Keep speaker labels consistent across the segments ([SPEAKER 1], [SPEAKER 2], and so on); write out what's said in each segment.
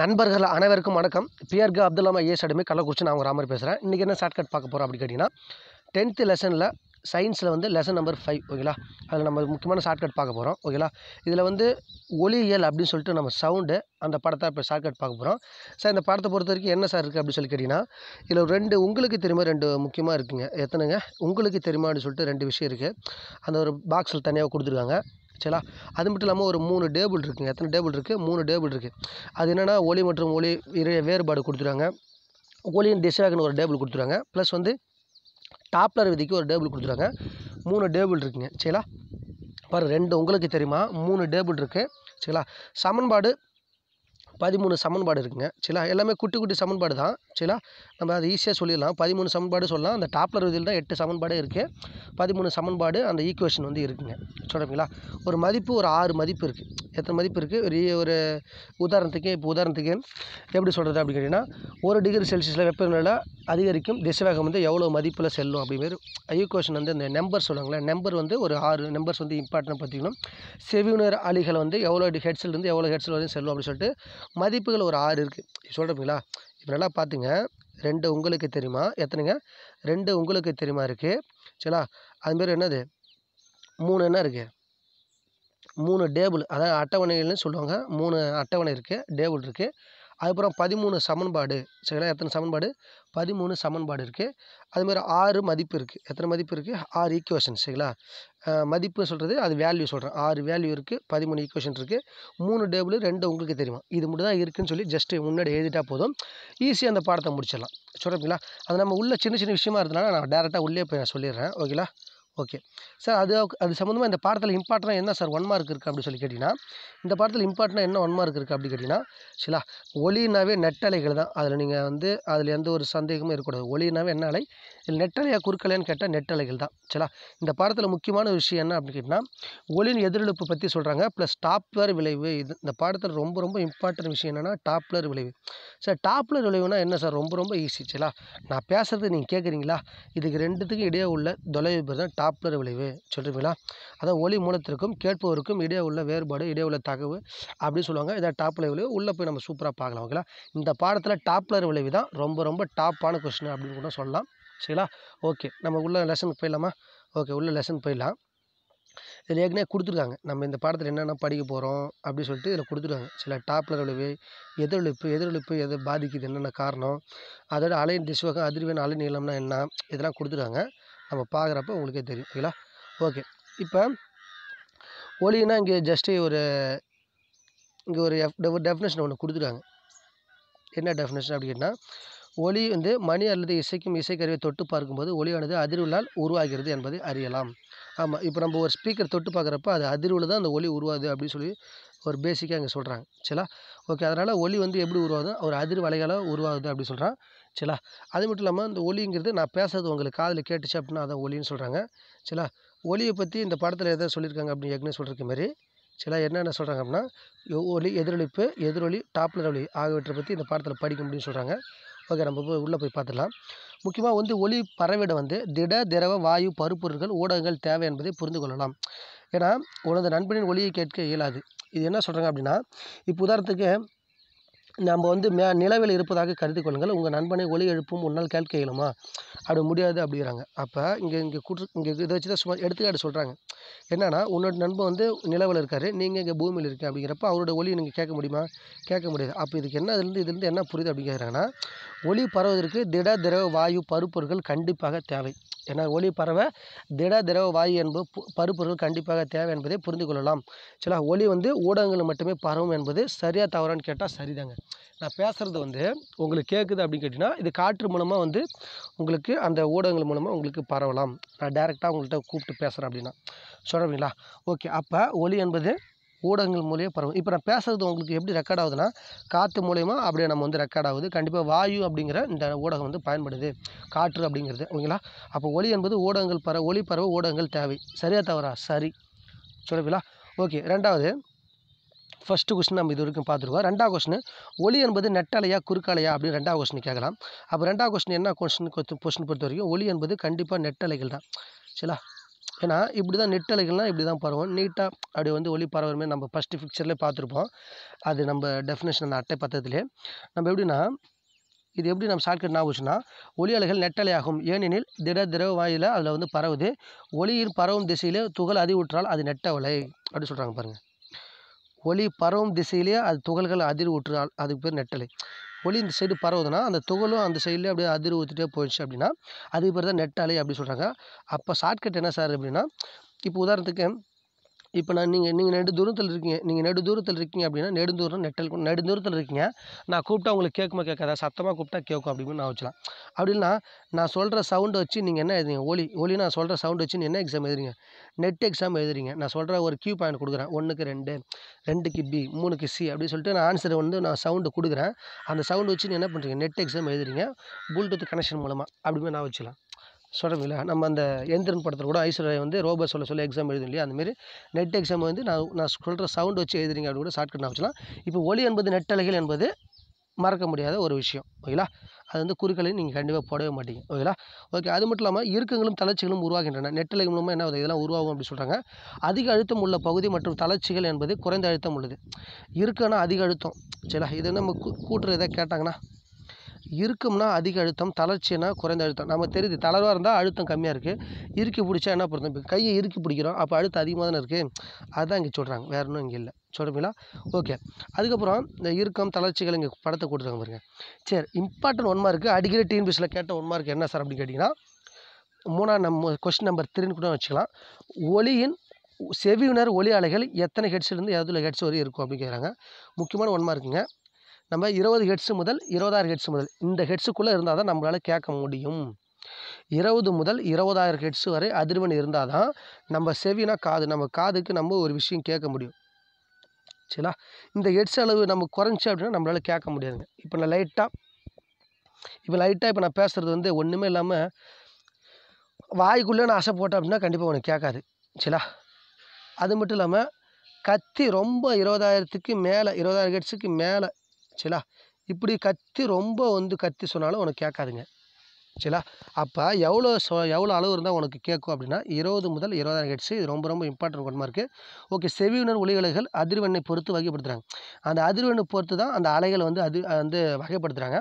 [SPEAKER 1] நண்பர்கள் அனைவருக்கும் வணக்கம் பிஆர்கே அப்துல்லாமா ஏ அடமி கள்ளக்குறிச்சி நான் உங்கள் ராமர் பேசுகிறேன் இன்றைக்கி என்ன ஷார்ட் கட் பார்க்க போகிறோம் அப்படின்னு கேட்டிங்கன்னா டென்த்து லெசனில் சயின்ஸில் வந்து லெசன் நம்பர் ஃபைவ் ஓகேங்களா அதில் நம்ம முக்கியமான ஷார்ட் கட் பார்க்க போகிறோம் ஓகேங்களா இதில் வந்து ஒளியியல் அப்படின்னு சொல்லிட்டு நம்ம சவுண்டு அந்த படத்தை இப்போ ஷார்ட் கட் பார்க்க போகிறோம் சார் இந்த படத்தை பொறுத்த வரைக்கும் என்ன சார் இருக்குது அப்படின்னு சொல்லி கேட்டிங்கன்னா இதில் ரெண்டு உங்களுக்கு தெரியுமா ரெண்டு முக்கியமாக இருக்குங்க எத்தனைங்க உங்களுக்கு தெரியுமா அப்படின்னு சொல்லிட்டு ரெண்டு விஷயம் இருக்குது அந்த ஒரு பாக்ஸில் தனியாக கொடுத்துருக்காங்க சரிங்களா அது மட்டும் இல்லாமல் ஒரு மூணு டேபிள் இருக்குங்க எத்தனை டேபிள் இருக்குது மூணு டேபிள் இருக்குது அது என்னென்னா ஒளி மற்றும் ஒளி வேறுபாடு கொடுத்துருவாங்க ஒளியின் திசையாகனு ஒரு டேபிள் கொடுத்துருவாங்க ப்ளஸ் வந்து டாப்லர் விதிக்கு ஒரு டேபிள் கொடுத்துருவாங்க மூணு டேபிள் இருக்குங்க சரிங்களா பாரு ரெண்டு உங்களுக்கு தெரியுமா மூணு டேபிள் இருக்குது சரிங்களா சமன்பாடு பதிமூணு சமன்பாடு இருக்குதுங்க சில எல்லாமே குட்டி குட்டி சமன்பாடு தான் சில நம்ம அதை ஈஸியாக சொல்லிடலாம் பதிமூணு சமன்பாடு சொல்லலாம் அந்த டாப்லர் விதியில் தான் எட்டு சமன்பாடே இருக்குது பதிமூணு சமன்பாடு அந்த ஈக்குவேஷன் வந்து இருக்குதுங்க சொல்கிறீங்களா ஒரு மதிப்பு ஒரு ஆறு மதிப்பு இருக்குது எத்தனை மதிப்பு இருக்குது ஒரு ஒரு உதாரணத்துக்கு இப்போ உதாரணத்துக்கு எப்படி சொல்கிறது அப்படின்னு கேட்டிங்கன்னா ஒரு டிகிரி செல்சியஸில் வெப்பநிலை அதிகரிக்கும் திசைவேகம் வந்து எவ்வளோ மதிப்பில் செல்லும் அப்படிங்கிற ஈக்குவேஷன் வந்து அந்த நம்பர் சொல்லுவாங்களே நம்பர் வந்து ஒரு ஆறு நம்பர்ஸ் வந்து இம்பார்ட்டன் பார்த்திங்கன்னா செவியுணர் அலிகள் வந்து எவ்வளோ ஹெட்ஸில் இருந்து எவ்வளோ ஹெட்ஸில் வந்து செல்லும் அப்படின்னு சொல்லிட்டு மதிப்புகள் ஒரு ஆறு இருக்குது சொல்கிறேன் இப்போ நல்லா பார்த்துங்க ரெண்டு உங்களுக்கு தெரியுமா எத்தனைங்க ரெண்டு உங்களுக்கு தெரியுமா இருக்குது சரிங்களா அதுமாரி என்னது மூணு என்ன இருக்குது மூணு டேபிள் அதாவது அட்டவணைகள்னு சொல்லுவாங்க மூணு அட்டவணை இருக்குது டேபிள் இருக்குது அதுக்கப்புறம் பதிமூணு சமன்பாடு சரிங்களா எத்தனை சமன்பாடு பதிமூணு சமன்பாடு இருக்குது அதுமாதிரி ஆறு மதிப்பு இருக்குது எத்தனை மதிப்பு இருக்குது ஆறு ஈக்குவேஷன் சரிங்களா மதிப்பு சொல்கிறது அது வேல்யூ சொல்கிறேன் ஆறு வேல்யூ இருக்குது பதிமூணு ஈக்குவேஷன் இருக்குது மூணு டேபிள் ரெண்டு உங்களுக்கு தெரியுமா இது மட்டும் தான் இருக்குதுன்னு சொல்லி ஜஸ்ட்டு முன்னாடி எழுதிட்டால் போதும் ஈஸியாக அந்த பாடத்தை முடிச்சிடலாம் சொல்கிறீங்களா அது நம்ம உள்ள சின்ன சின்ன விஷயமா இருந்தனால நான் டேரெக்டாக உள்ளே போய் நான் சொல்லிடுறேன் ஓகேங்களா ஓகே சார் அது அது சம்மந்தமாக இந்த பாடத்தில் இம்பார்ட்டனாக என்ன சார் ஒன் மார்க் இருக்குது அப்படின்னு சொல்லி கேட்டிங்கன்னா இந்த பாடத்தில் இம்பார்ட்டனாக என்ன ஒன் மார்க் இருக்குது அப்படின்னு கேட்டிங்கன்னா சிலா ஒளினாவே நெட்டலைகள் தான் அதில் நீங்கள் வந்து அதில் எந்த ஒரு சந்தேகமும் இருக்கக்கூடாது ஒளினாவே என்ன அலை இதில் நெட்டலையாக குறுக்கலைன்னு கேட்டால் நெட்டலைகள் தான் சிலா இந்த பாடத்தில் முக்கியமான விஷயம் என்ன அப்படின்னு கேட்டிங்கன்னா ஒளியின் எதிரொலிப்பு பற்றி சொல்கிறாங்க ப்ளஸ் டாப்லர் விளைவு இது இந்த பாடத்தில் ரொம்ப ரொம்ப இம்பார்ட்டன்ட் விஷயம் என்னென்னா டாப்லர் விளைவு சார் டாப்லர் விளைவுனா என்ன சார் ரொம்ப ரொம்ப ஈஸி சிலா நான் பேசுகிறது நீங்கள் கேட்குறீங்களா இதுக்கு ரெண்டுத்துக்கும் இடையே உள்ள தொலைவு தான் டாப் டாப்ளர் விளைவு சொல்கிறீங்களா அதாவது ஒளி மூலத்திற்கும் கேட்பவருக்கும் இடையே உள்ள வேறுபாடு இடையே உள்ள தகவு அப்படின்னு சொல்லுவாங்க இதை டாப்ளர் விளைவு உள்ளே போய் நம்ம சூப்பராக பார்க்கலாம் ஓகேங்களா இந்த பாடத்தில் டாப்ளர் விளைவு தான் ரொம்ப ரொம்ப டாப்பான கொஸ்டின் அப்படின்னு கூட சொல்லலாம் சரிங்களா ஓகே நம்ம உள்ள லெசனுக்கு போயிடலாமா ஓகே உள்ள லெசன் போயிடலாம் இதில் ஏற்கனவே கொடுத்துருக்காங்க நம்ம இந்த பாடத்தில் என்னென்ன படிக்க போகிறோம் அப்படின்னு சொல்லிட்டு இதில் கொடுத்துருக்காங்க சில டாப்ளர் விளைவு எதிரொழிப்பு எதிரொழிப்பு எது பாதிக்குது என்னென்ன காரணம் அதோட அலை திசுவகம் அதிர்வெண் அலை நீளம்னா என்ன இதெல்லாம் கொடுத்துருக்காங்க நம்ம பார்க்குறப்ப உங்களுக்கே தெரியும் ஓகேங்களா ஓகே இப்போ ஒலினா இங்கே ஜஸ்ட்டு ஒரு இங்கே ஒரு டெஃபினேஷன் ஒன்று கொடுத்துருக்காங்க என்ன டெஃபினேஷன் அப்படின்னா ஒலி வந்து மணி அல்லது இசைக்கும் இசைக்கருவை தொட்டு பார்க்கும்போது ஒலியானது அதிர்வுகளால் உருவாகிறது என்பதை அறியலாம் ஆமாம் இப்போ நம்ம ஒரு ஸ்பீக்கர் தொட்டு பார்க்குறப்ப அது அதிர்வில் தான் அந்த ஒலி உருவாகுது அப்படின்னு சொல்லி ஒரு பேசிக்காக இங்கே சொல்கிறாங்க சரிங்களா ஓகே அதனால் ஒலி வந்து எப்படி உருவாகுது ஒரு அதிர்வு அலைகளாக உருவாகுது அப்படின்னு சொல்கிறான் சரிங்களா அது மட்டும் இல்லாமல் இந்த ஒலிங்கிறது நான் பேசுறது உங்களுக்கு காதில் கேட்டுச்சு அப்படின்னா அதுதான் ஒலின்னு சொல்கிறாங்க சரிங்களா ஒலியை பற்றி இந்த படத்தில் எதை சொல்லியிருக்காங்க அப்படின்னு ஏற்கனவே சொல்லியிருக்க மாரி சரிங்களா என்னென்ன சொல்கிறாங்க அப்படின்னா ஒலி எதிரொலிப்பு எதிரொலி டாப்லர் ஒலி ஆகியவற்றை பற்றி இந்த படத்தில் படிக்க முடியும்னு சொல்கிறாங்க ஓகே நம்ம போய் உள்ளே போய் பார்த்துடலாம் முக்கியமாக வந்து ஒலி பறவையிட வந்து திட திரவ வாயு பருப்பொருட்கள் ஊடகங்கள் தேவை என்பதை புரிந்து கொள்ளலாம் ஏன்னா உனது நண்பனின் ஒலியை கேட்க இயலாது இது என்ன சொல்கிறாங்க அப்படின்னா இப்போ உதாரணத்துக்கு நம்ம வந்து மே நிலவில் இருப்பதாக கருதி கொள்ளுங்கள் உங்கள் நண்பனை ஒலி எழுப்பும் உன்னால் கேட்க இயலுமா அப்படி முடியாது அப்படிங்கிறாங்க அப்போ இங்கே இங்கே கூட்டு இங்கே இதை வச்சு தான் சும்மா எடுத்துக்காட்டு சொல்கிறாங்க என்னென்னா உன்னோட நண்பன் வந்து நிலவில் இருக்கார் நீங்கள் இங்கே பூமியில் இருக்கீங்க அப்படிங்கிறப்ப அவரோட ஒலி நீங்கள் கேட்க முடியுமா கேட்க முடியாது அப்போ இதுக்கு என்ன இதுலேருந்து இதுலேருந்து என்ன புரியுது அப்படிங்கிறாங்கன்னா ஒளி பரவுவதற்கு திட திரவ வாயு பருப்பொருட்கள் கண்டிப்பாக தேவை என ஒளி பரவ திட திரவ வாயு என்பது பருப்பொருள் கண்டிப்பாக தேவை என்பதை புரிந்து கொள்ளலாம் சில ஒளி வந்து ஊடகங்கள் மட்டுமே பரவும் என்பது சரியாக தவறான்னு கேட்டால் சரிதாங்க நான் பேசுகிறது வந்து உங்களுக்கு கேட்குது அப்படின்னு கேட்டிங்கன்னா இது காற்று மூலமாக வந்து உங்களுக்கு அந்த ஊடகங்கள் மூலமாக உங்களுக்கு பரவலாம் நான் டேரெக்டாக உங்கள்கிட்ட கூப்பிட்டு பேசுகிறேன் அப்படின்னா சொல்கிறீங்களா ஓகே அப்போ ஒளி என்பது ஊடகங்கள் மூலியம் பரவும் இப்போ நான் பேசுகிறது உங்களுக்கு எப்படி ரெக்கார்ட் ஆகுதுன்னா காற்று மூலயமா அப்படியே நம்ம வந்து ரெக்கார்ட் ஆகுது கண்டிப்பாக வாயு அப்படிங்கிற இந்த ஊடகம் வந்து பயன்படுது காற்று அப்படிங்கிறது ஓகேங்களா அப்போ ஒளி என்பது ஊடகங்கள் பர ஒளி பரவ ஊடகங்கள் தேவை சரியாக தவறா சரி சொல்லுவீங்களா ஓகே ரெண்டாவது ஃபஸ்ட்டு கொஸ்டின் நம்ம இது வரைக்கும் பார்த்துருக்கோம் ரெண்டாவது கொஸ்டின் ஒளி என்பது நெட்டலையா குறுக்காலையா அப்படின்னு ரெண்டாவது கொஸ்டின் கேட்கலாம் அப்போ ரெண்டாவது கொஸ்டின் என்ன கொஸ்டின் கொஸ்டின் பொறுத்த வரைக்கும் ஒளி என்பது கண்டிப்பாக நெட்டலைகள் தான் சரிங்களா ஏன்னா இப்படி தான் நெட்டலைகள்லாம் இப்படி தான் பரவும் நீட்டாக அப்படி வந்து ஒளி பரவுற மாதிரி நம்ம ஃபஸ்ட்டு பிக்சர்லேயே பார்த்துருப்போம் அது நம்ம டெஃபினேஷன் அந்த அட்டை பத்தத்துலேயே நம்ம எப்படின்னா இது எப்படி நம்ம ஷார்ட்கட் ஆகுச்சுன்னா ஒலி அலைகள் நெட்டலையாகும் ஏனெனில் திட திரவ வாயில் அதில் வந்து பரவுது ஒளியின் பரவும் திசையிலே துகள் அதிர்வுற்றால் அது நெட்டவலை அப்படின்னு சொல்கிறாங்க பாருங்கள் ஒளி பரவும் திசையிலேயே அது துகள்கள் அதிர் ஊற்றால் அதுக்கு பேர் நெட்டலை ஒளி இந்த சைடு பரவுதுன்னா அந்த துகளும் அந்த சைடில் அப்படியே அதிர் ஊற்றிட்டே போயிடுச்சு அப்படின்னா அதுக்கு பேர் தான் நெட் அலை அப்படி சொல்கிறாங்க அப்போ ஷார்ட்கட் என்ன சார் அப்படின்னா இப்போ உதாரணத்துக்கு இப்போ நான் நீங்கள் நீங்கள் நெடு தூரத்தில் இருக்கீங்க நீங்கள் நெடு தூரத்தில் இருக்கீங்க அப்படின்னா நெடுந்தூரம் நெட்டல் நெடுந்தூரத்தில் இருக்கீங்க நான் கூப்பிட்டா உங்களுக்கு கேட்குமா கேட்காதா சத்தமாக கூப்பிட்டா கேட்கும் அப்படின்னு நான் வச்சுலாம் அப்படி இல்லைனா நான் சொல்கிற சவுண்டு வச்சு நீங்கள் என்ன எழுதுங்க ஒலி ஒலி நான் சொல்கிற சவுண்டு வச்சு என்ன எக்ஸாம் எழுதுறீங்க நெட் எக்ஸாம் எழுதுறீங்க நான் சொல்கிற ஒரு கியூ பாயிண்ட் கொடுக்குறேன் ஒன்றுக்கு ரெண்டு ரெண்டுக்கு பி மூணுக்கு சி அப்படின்னு சொல்லிட்டு நான் ஆன்சரை வந்து நான் சவுண்டு கொடுக்குறேன் அந்த சவுண்டு வச்சு நீங்கள் என்ன பண்ணுறீங்க நெட் எக்ஸாம் எழுதுறீங்க ப்ளூடூத் கனெக்ஷன் மூலமாக அப்படிமே நான் வச்சுக்கலாம் சொல்கிறமில்ல நம்ம அந்த எந்திரன் படத்தில் கூட ஐஸ்வர்யா வந்து ரோபோ சொல்ல சொல்ல எக்ஸாம் எழுதும் இல்லையா அந்தமாரி நெட் எக்ஸாம் வந்து நான் நான் சொல்கிற சவுண்ட் வச்சு எழுதுறீங்க அப்படின்னு கூட கட் நான் இப்போ ஒலி என்பது நெட்டலைகள் என்பது மறக்க முடியாத ஒரு விஷயம் ஓகேங்களா அது வந்து குறுக்களையும் நீங்கள் கண்டிப்பாக போடவே மாட்டீங்க ஓகேங்களா ஓகே அது மட்டும் இல்லாமல் இருக்கங்களும் தளர்ச்சிகளும் உருவாகின்றன நெட்டலை மூலமாக என்ன ஆகுது இதெல்லாம் உருவாகும் அப்படின்னு சொல்கிறாங்க அதிக அழுத்தம் உள்ள பகுதி மற்றும் தளர்ச்சிகள் என்பது குறைந்த அழுத்தம் உள்ளது இருக்குன்னா அதிக அழுத்தம் சரிங்களா இது நம்ம கூ எதாவது கேட்டாங்கன்னா இருக்கும்னா அதிக அழுத்தம் தளர்ச்சினா குறைந்த அழுத்தம் நம்ம தெரியுது தளர்வாக இருந்தால் அழுத்தம் கம்மியாக இருக்குது இறுக்கி பிடிச்சா என்ன பொருத்தம் இப்போ கையை இறுக்கி பிடிக்கிறோம் அப்போ அழுத்தம் அதிகமாக தானே இருக்குது அதுதான் இங்கே சொல்கிறாங்க வேறு ஒன்றும் இங்கே இல்லை சொல்கிறீங்களா ஓகே அதுக்கப்புறம் இந்த இறுக்கம் தளர்ச்சிகள் இங்கே படத்தை கொடுத்துருக்காங்க பாருங்கள் சரி இம்பார்ட்டன்ட் ஒன் மார்க்கு அடிக்கடி டிஎன்பிஎஸில் கேட்ட ஒன் மார்க் என்ன சார் அப்படின்னு கேட்டிங்கன்னா மூணாம் நம்ம கொஸ்டின் நம்பர் த்ரீன்னு கூட வச்சுக்கலாம் ஒளியின் செவியுணர் ஒளி அலைகள் எத்தனை ஹெட்ஸ்லேருந்து எதில் ஹெட்ஸ் வரையும் இருக்கும் அப்படின்னு கேட்குறாங்க முக்கியமான ஒன் மார்க்குங்க நம்ம இருபது ஹெட்ஸு முதல் இருபதாயிரம் ஹெட்ஸ் முதல் இந்த ஹெட்ஸுக்குள்ளே இருந்தால் தான் நம்மளால் கேட்க முடியும் இருபது முதல் இருபதாயிரம் ஹெட்ஸ் வரை அதிர்வெண் இருந்தால் தான் நம்ம செவினா காது நம்ம காதுக்கு நம்ம ஒரு விஷயம் கேட்க முடியும் சரிங்களா இந்த ஹெட்ஸ் அளவு நம்ம குறைஞ்சி அப்படின்னா நம்மளால் கேட்க முடியாதுங்க இப்போ நான் லைட்டாக இப்போ லைட்டாக இப்போ நான் பேசுகிறது வந்து ஒன்றுமே இல்லாமல் வாய்க்குள்ளே நான் ஆசை போட்டேன் அப்படின்னா கண்டிப்பாக உனக்கு கேட்காது சரிங்களா அது மட்டும் இல்லாமல் கத்தி ரொம்ப இருபதாயிரத்துக்கு மேலே இருபதாயிரம் ஹெட்ஸுக்கு மேலே சரிங்களா இப்படி கத்தி ரொம்ப வந்து கத்தி சொன்னாலும் உனக்கு கேட்காதுங்க சரிங்களா அப்போ எவ்வளோ சொ எவ்வளோ அளவு இருந்தால் உனக்கு கேட்கும் அப்படின்னா இருபது முதல் இருபதாயிரம் ஹெட்ஸு இது ரொம்ப ரொம்ப இம்பார்ட்டன்ட் ஒன் இருக்குது ஓகே செவியுணர் ஒளிவிலகுகள் அதிர்வெண்ணை பொறுத்து வகைப்படுத்துகிறாங்க அந்த அதிர்வெண்ணை பொறுத்து தான் அந்த அலைகளை வந்து அது வந்து வகைப்படுத்துகிறாங்க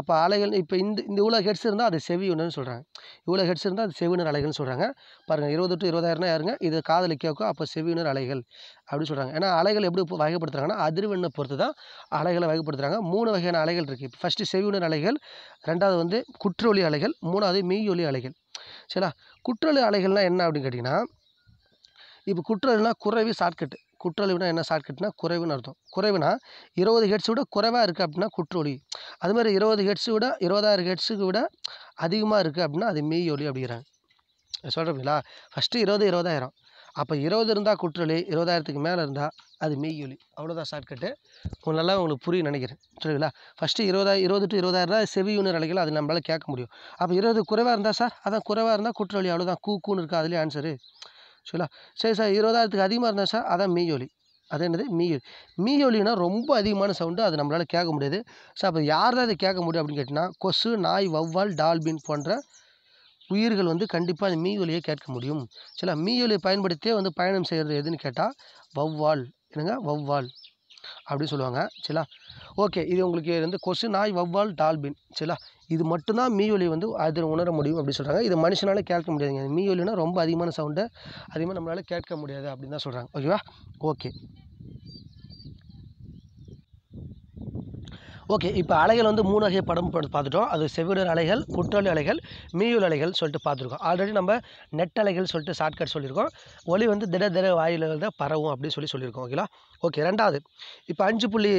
[SPEAKER 1] அப்போ அலைகள் இப்போ இந்த இந்த இவ்வளோ ஹெட்ஸ் இருந்தால் அது செவியுணர்னு சொல்கிறாங்க இவ்வளோ ஹெட்ஸ் இருந்தால் அது செவியுணர் அலைகள்னு சொல்கிறாங்க பாருங்கள் இருபது டு இருபதாயிரம்னா யாருங்க இது காதலி கேட்கும் அப்போ செவியுணர் அலைகள் அப்படின்னு சொல்கிறாங்க ஏன்னா அலைகள் எப்படி வகைப்படுத்துகிறாங்கன்னா அதிர்வெண்ணை பொறுத்து தான் அலைகளை வகைப்படுத்துகிறாங்க மூணு வகையான அலைகள் இருக்குது ஃபஸ்ட்டு செவியுணர் அலைகள் ரெண்டாவது வந்து குற்றொலி அலைகள் மூணாவது மீயொலி அலைகள் சரிங்களா குற்றொலி அலைகள்னால் என்ன அப்படின்னு கேட்டிங்கன்னா இப்போ குற்றொலினா குறைவு ஷார்ட்கட்டு குற்றொலிவுனா என்ன ஷார்ட்கட்னா குறைவுன்னு அர்த்தம் குறைவுனா இருபது ஹெட்ஸு விட குறைவாக இருக்குது அப்படின்னா குற்றொலி அது மாதிரி இருபது ஹெட்ஸு விட இருபதாயிரம் ஹெட்ஸுக்கு விட அதிகமாக இருக்குது அப்படின்னா அது மீ ஒலி அப்படிங்கிறாங்க சொல்கிறீங்களா ஃபஸ்ட்டு இருபது இருபதாயிரம் அப்போ இருபது இருந்தால் குற்றலி இருபதாயிரத்துக்கு மேலே இருந்தால் அது மெய்யொலி அவ்வளோதான் ஷார்ட்கட்டு உங்களுக்கு நல்லா உங்களுக்கு புரியும் நினைக்கிறேன் சரிங்களா ஃபஸ்ட்டு இருபதாயிரம் இருபது டு இருபதாயிரம்னா செவியுன்னு அழைக்கலாம் அது நம்மளால் கேட்க முடியும் அப்போ இருபது குறைவாக இருந்தால் சார் அதான் குறைவாக இருந்தால் குற்றொலி அவ்வளோதான் கூக்குன்னு இருக்கா அதுலேயே ஆன்சரு சரிங்களா சரி சார் இருபதாயிரத்துக்கு அதிகமாக இருந்தால் சார் அதான் மெய்யொலி அது என்னது மீயொலி மீயொலினா ரொம்ப அதிகமான சவுண்டு அது நம்மளால் கேட்க முடியாது ஸோ அப்போ யார் தான் அதை கேட்க முடியும் அப்படின்னு கேட்டிங்கன்னா கொசு நாய் வவ்வால் டால்பின் போன்ற உயிர்கள் வந்து கண்டிப்பாக அந்த மீயொலியை கேட்க முடியும் சில மீயொலியை பயன்படுத்தியே வந்து பயணம் செய்கிறது எதுன்னு கேட்டால் வௌவால் என்னங்க வௌவால் அப்படின்னு சொல்லுவாங்க சிலா ஓகே இது உங்களுக்கு வந்து கொசு நாய் வௌவால் டால்பின் சிலா இது மட்டும்தான் மீயொலி வந்து அதில் உணர முடியும் அப்படின்னு சொல்கிறாங்க இது மனுஷனால் கேட்க முடியாதுங்க மீயொலினா ரொம்ப அதிகமான சவுண்டு அதிகமாக நம்மளால் கேட்க முடியாது அப்படின்னு தான் சொல்கிறாங்க ஓகேவா ஓகே ஓகே இப்போ அலைகள் வந்து மூணு வகை படம் பார்த்துட்டோம் அது செவிடர் அலைகள் குற்றாலி அலைகள் மீயுள் அலைகள் சொல்லிட்டு பார்த்துருக்கோம் ஆல்ரெடி நம்ம நெட் அலைகள் சொல்லிட்டு ஷார்ட்கட் சொல்லியிருக்கோம் ஒளி வந்து திட திட வாயில் தான் பரவும் அப்படின்னு சொல்லி சொல்லியிருக்கோம் ஓகேங்களா ஓகே ரெண்டாவது இப்போ அஞ்சு புள்ளி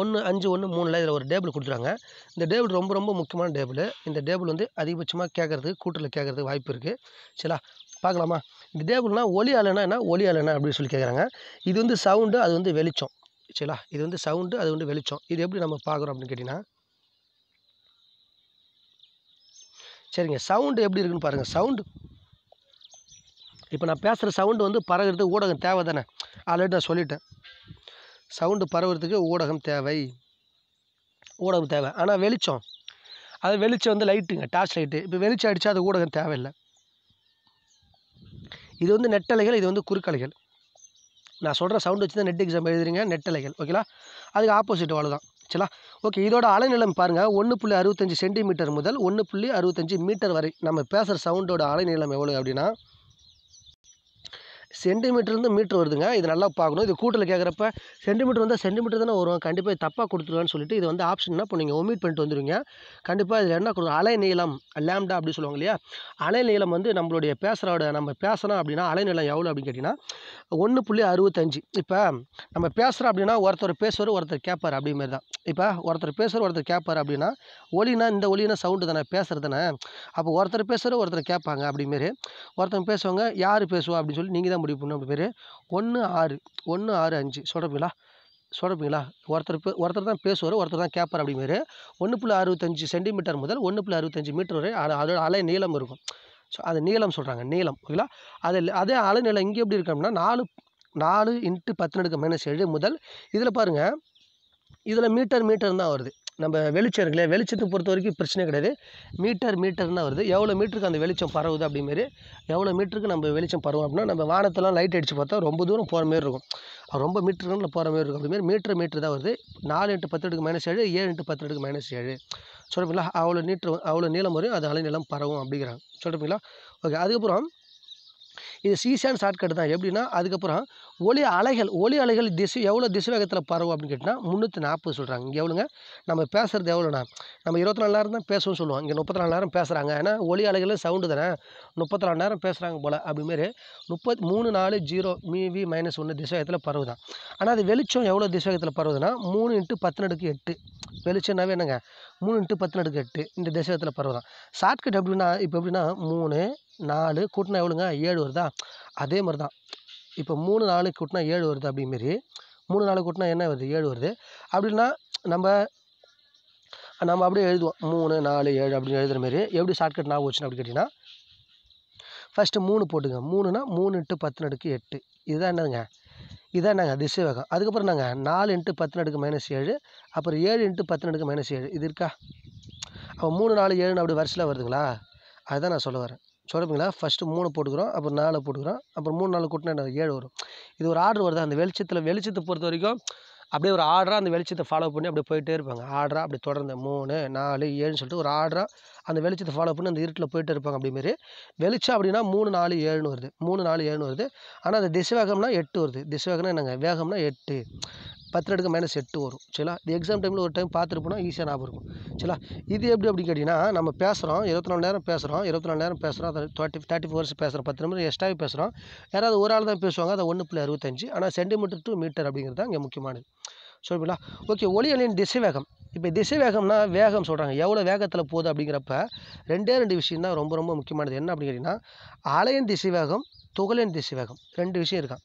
[SPEAKER 1] ஒன்று அஞ்சு ஒன்று மூணில் இதில் ஒரு டேபிள் கொடுத்துருக்காங்க இந்த டேபிள் ரொம்ப ரொம்ப முக்கியமான டேபிள் இந்த டேபிள் வந்து அதிகபட்சமாக கேட்குறது கூட்டில் கேட்குறதுக்கு வாய்ப்பு இருக்குது சரிங்களா பார்க்கலாமா இந்த டேபிள்னால் ஒலி அலைனா என்ன ஒலி அலைனா அப்படின்னு சொல்லி கேட்குறாங்க இது வந்து சவுண்டு அது வந்து வெளிச்சம் சரிங்களா இது வந்து சவுண்டு அது வந்து வெளிச்சம் இது எப்படி நம்ம பார்க்குறோம் அப்படின்னு கேட்டிங்கன்னா சரிங்க சவுண்டு எப்படி இருக்குன்னு பாருங்கள் சவுண்டு இப்போ நான் பேசுகிற சவுண்டு வந்து பரவுறதுக்கு ஊடகம் தேவை தானே ஆல்ரெடி நான் சொல்லிட்டேன் சவுண்டு பரவுறதுக்கு ஊடகம் தேவை ஊடகம் தேவை ஆனால் வெளிச்சம் அது வெளிச்சம் வந்து லைட்டுங்க டார்ச் லைட்டு இப்போ வெளிச்சம் அடித்தா அது ஊடகம் தேவையில்லை இது வந்து நெட்டலைகள் இது வந்து குறுக்கலைகள் நான் சொல்கிற சவுண்ட் வச்சு தான் நெட் எக்ஸாம் எழுதுறீங்க நெட் அலைகள் ஓகேலா அதுக்கு ஆப்போசிட் வாழ் தான் சரிங்களா ஓகே இதோட அலைநிலம் பாருங்கள் ஒன்று புள்ளி அறுபத்தஞ்சி சென்டிமீட்டர் முதல் ஒன்று புள்ளி அறுபத்தஞ்சு மீட்டர் வரை நம்ம பேசுகிற சவுண்டோட அலைநிலம் எவ்வளோ அப்படின்னா சென்டிமீட்டர்லேருந்து மீட்ரு வருதுங்க இது நல்லா பார்க்கணும் இது கூட்டில் கேட்குறப்ப சென்டிமீட்டர் வந்தால் சென்டிமீட்டர் தானே வரும் கண்டிப்பாக தப்பாக கொடுத்துருவான்னு சொல்லிட்டு இது வந்து ஆப்ஷன்னா இப்போ நீங்கள் ஒமிட் பண்ணிட்டு வந்துடுவீங்க கண்டிப்பாக இதில் என்ன கொடுக்கும் அலை நீளம் லேம்டா அப்படின்னு சொல்லுவாங்க இல்லையா அலை நீளம் வந்து நம்மளுடைய பேசுகிறோட நம்ம பேசணும் அப்படின்னா அலை எவ்வளோ அப்படின்னு கேட்டிங்கன்னா ஒன்று புள்ளி அறுபத்தஞ்சு இப்போ நம்ம பேசுகிறோம் அப்படின்னா ஒருத்தர் பேசுவார் ஒருத்தர் கேட்பார் அப்படிமாரி தான் இப்போ ஒருத்தர் பேசுகிற ஒருத்தர் கேட்பார் அப்படின்னா ஒலினா இந்த ஒலினா சவுண்டு தானே பேசுகிறது தானே அப்போ ஒருத்தர் பேசுகிற ஒருத்தர் கேட்பாங்க அப்படிமாரி ஒருத்தர் பேசுவாங்க யார் பேசுவா அப்படின்னு சொல்லி நீங்கள் தான் முடிவு பண்ணும் அப்படி பேர் ஒன்று ஆறு ஒன்று ஆறு அஞ்சு சொதப்புங்களா சொதப்புங்களா ஒருத்தர் பே ஒருத்தர் தான் பேசுவார் ஒருத்தர் தான் கேட்பார் அப்படிங்கிற ஒன்று புள்ளி அறுபத்தஞ்சி சென்டிமீட்டர் முதல் ஒன்று புள்ளி அறுபத்தஞ்சு மீட்டர் வரை அதோட அலை நீளம் இருக்கும் ஸோ அது நீளம் சொல்கிறாங்க நீளம் ஓகேங்களா அதில் அதே அலை நீளம் இங்கே எப்படி இருக்கோம்னா நாலு நாலு இன்ட்டு பத்து நடுக்க மைனஸ் ஏழு முதல் இதில் பாருங்கள் இதில் மீட்டர் மீட்டர் தான் வருது நம்ம வெளிச்சம் இருக்குல்ல வெளிச்சத்தை பொறுத்த வரைக்கும் பிரச்சனை கிடையாது மீட்டர் மீட்டர் தான் வருது எவ்வளோ மீட்டருக்கு அந்த வெளிச்சம் பரவுது அப்படிமாரி எவ்வளோ மீட்டருக்கு நம்ம வெளிச்சம் பரவும் அப்படின்னா நம்ம வானத்தெல்லாம் லைட் அடித்து பார்த்தா ரொம்ப தூரம் போகிற மாரி இருக்கும் ரொம்ப மீட்டருக்குள்ள போகிற மாரி இருக்கும் அப்படிமாரி மீட்டர் மீட்டர் தான் வருது நாலு இன்ட்டு பத்து எடுக்கு மைனஸ் ஏழு ஏழு இன்ட்டு பத்து எடுக்கு மைனஸ் ஏழு சொல்லப்பீங்களா அவ்வளோ நீட்டர் அவ்வளோ நீளம் வரும் அது நிலம் பரவும் அப்படிங்கிறாங்க சொல்கிறப்பீங்களா ஓகே அதுக்கப்புறம் இது சீசான் ஷார்ட்கட் தான் எப்படின்னா அதுக்கப்புறம் ஒளி அலைகள் ஒளி அலைகள் திசை எவ்வளோ திசைவேகத்தில் பரவும் அப்படின்னு கேட்டால் முந்நூற்றி நாற்பது சொல்கிறாங்க இங்கே எவ்வளோங்க நம்ம பேசுகிறது எவ்வளோண்ணா நம்ம இருபத்தி நாலு நேரம் தான் பேசணும்னு சொல்லுவோம் இங்கே முப்பத்தி நாலு நேரம் பேசுகிறாங்க ஏன்னா ஒளி அலைகள் சவுண்டு தானே முப்பத்தி நாலு நேரம் பேசுகிறாங்க போல் அப்படிமாரி முப்பத் மூணு நாலு ஜீரோ மிவி மைனஸ் ஒன்று திசைவேகத்தில் பரவுதான் ஆனால் அது வெளிச்சம் எவ்வளோ திசைவேகத்தில் பரவுதுன்னா மூணு இன்ட்டு பத்து நடுக்கு எட்டு வெளிச்சம்னாவே என்னங்க மூணு இன்ட்டு பத்து நடுக்கு எட்டு இந்த வேகத்தில் பரவுதான் ஷார்ட்கட் எப்படின்னா இப்போ எப்படின்னா மூணு நாலு கூட்டினா எவ்வளோங்க ஏழு வருதா அதே மாதிரி தான் இப்போ மூணு நாலு கூட்டினா ஏழு வருது அப்படிமாரி மூணு நாலு கூட்டினா என்ன வருது ஏழு வருது அப்படின்னா நம்ம நம்ம அப்படியே எழுதுவோம் மூணு நாலு ஏழு அப்படின்னு எழுதுகிற மாரி எப்படி ஷார்ட்கட் ஞாபகம் வச்சு அப்படின்னு கேட்டிங்கன்னா ஃபஸ்ட்டு மூணு போட்டுங்க மூணுனா மூணு இன்ட்டு பத்து நடுக்கு எட்டு இதுதான் என்னதுங்க இதான் நாங்கள் திசைவேகம் அதுக்கப்புறம் நாங்கள் நாலு இன்ட்டு பத்து நடுக்கு மைனஸ் ஏழு அப்புறம் ஏழு இன்ட்டு பத்து நடுக்கு மைனஸ் ஏழு இது இருக்கா அப்போ மூணு நாலு ஏழுன்னு அப்படி வரிசையில் வருதுங்களா அதுதான் நான் சொல்ல வரேன் சொல்லுங்களா ஃபஸ்ட்டு மூணு போட்டுக்கிறோம் அப்புறம் நாலு போட்டுக்கிறோம் அப்புறம் மூணு நாலு கூட்டினா ஏழு வரும் இது ஒரு ஆர்டர் வருது அந்த வெளிச்சத்தில் வெளிச்சத்தை பொறுத்த வரைக்கும் அப்படியே ஒரு ஆர்டராக அந்த வெளிச்சத்தை ஃபாலோ பண்ணி அப்படியே போயிட்டே இருப்பாங்க ஆர்டராக அப்படி தொடர்ந்து மூணு நாலு ஏழுன்னு சொல்லிட்டு ஒரு ஆர்டராக அந்த வெளிச்சத்தை ஃபாலோ பண்ணி அந்த இருட்டில் போயிட்டே இருப்பாங்க அப்படிமாரி வெளிச்சம் அப்படின்னா மூணு நாலு ஏழுன்னு வருது மூணு நாலு ஏழுன்னு வருது ஆனால் அந்த திசை வேகம்னா எட்டு வருது வேகம்னா என்னங்க வேகம்னா எட்டு பத்து அடுக்கு மைனஸ் எட்டு வரும் சரிங்களா இது எக்ஸாம் டைமில் ஒரு டைம் பார்த்துருப்போம்னா ஈஸியாக ஞாபகம் இருக்கும் சரிங்களா இது எப்படி அப்படின்னு கேட்டிங்கன்னா நம்ம பேசுகிறோம் இருபத்தி நாலு நேரம் பேசுகிறோம் இருபத்தி நாலு நேரம் பேசுகிறோம் அதை தேர்ட்டி தேர்ட்டி ஃபோர் ஹவர்ஸ் பேசுகிறோம் பத்து நிமிடம் எக்ஸ்ட்ராவே பேசுகிறோம் யாராவது ஒரு ஆள் தான் பேசுவாங்க அதை ஒன்று புள்ளி அறுபத்தஞ்சு ஆனால் சென்டிமீட்டர் டு மீட்டர் அப்படிங்கிறது தான் இங்கே முக்கியமானது சொல்லுங்களா ஓகே ஒளி அலையின் திசைவேகம் இப்போ திசை வேகம்னா வேகம் சொல்கிறாங்க எவ்வளோ வேகத்தில் போகுது அப்படிங்கிறப்ப ரெண்டே ரெண்டு விஷயம் தான் ரொம்ப ரொம்ப முக்கியமானது என்ன அப்படின்னு கேட்டிங்கன்னா அலையின் திசைவேகம் துகளின் திசைவேகம் ரெண்டு விஷயம் இருக்கான்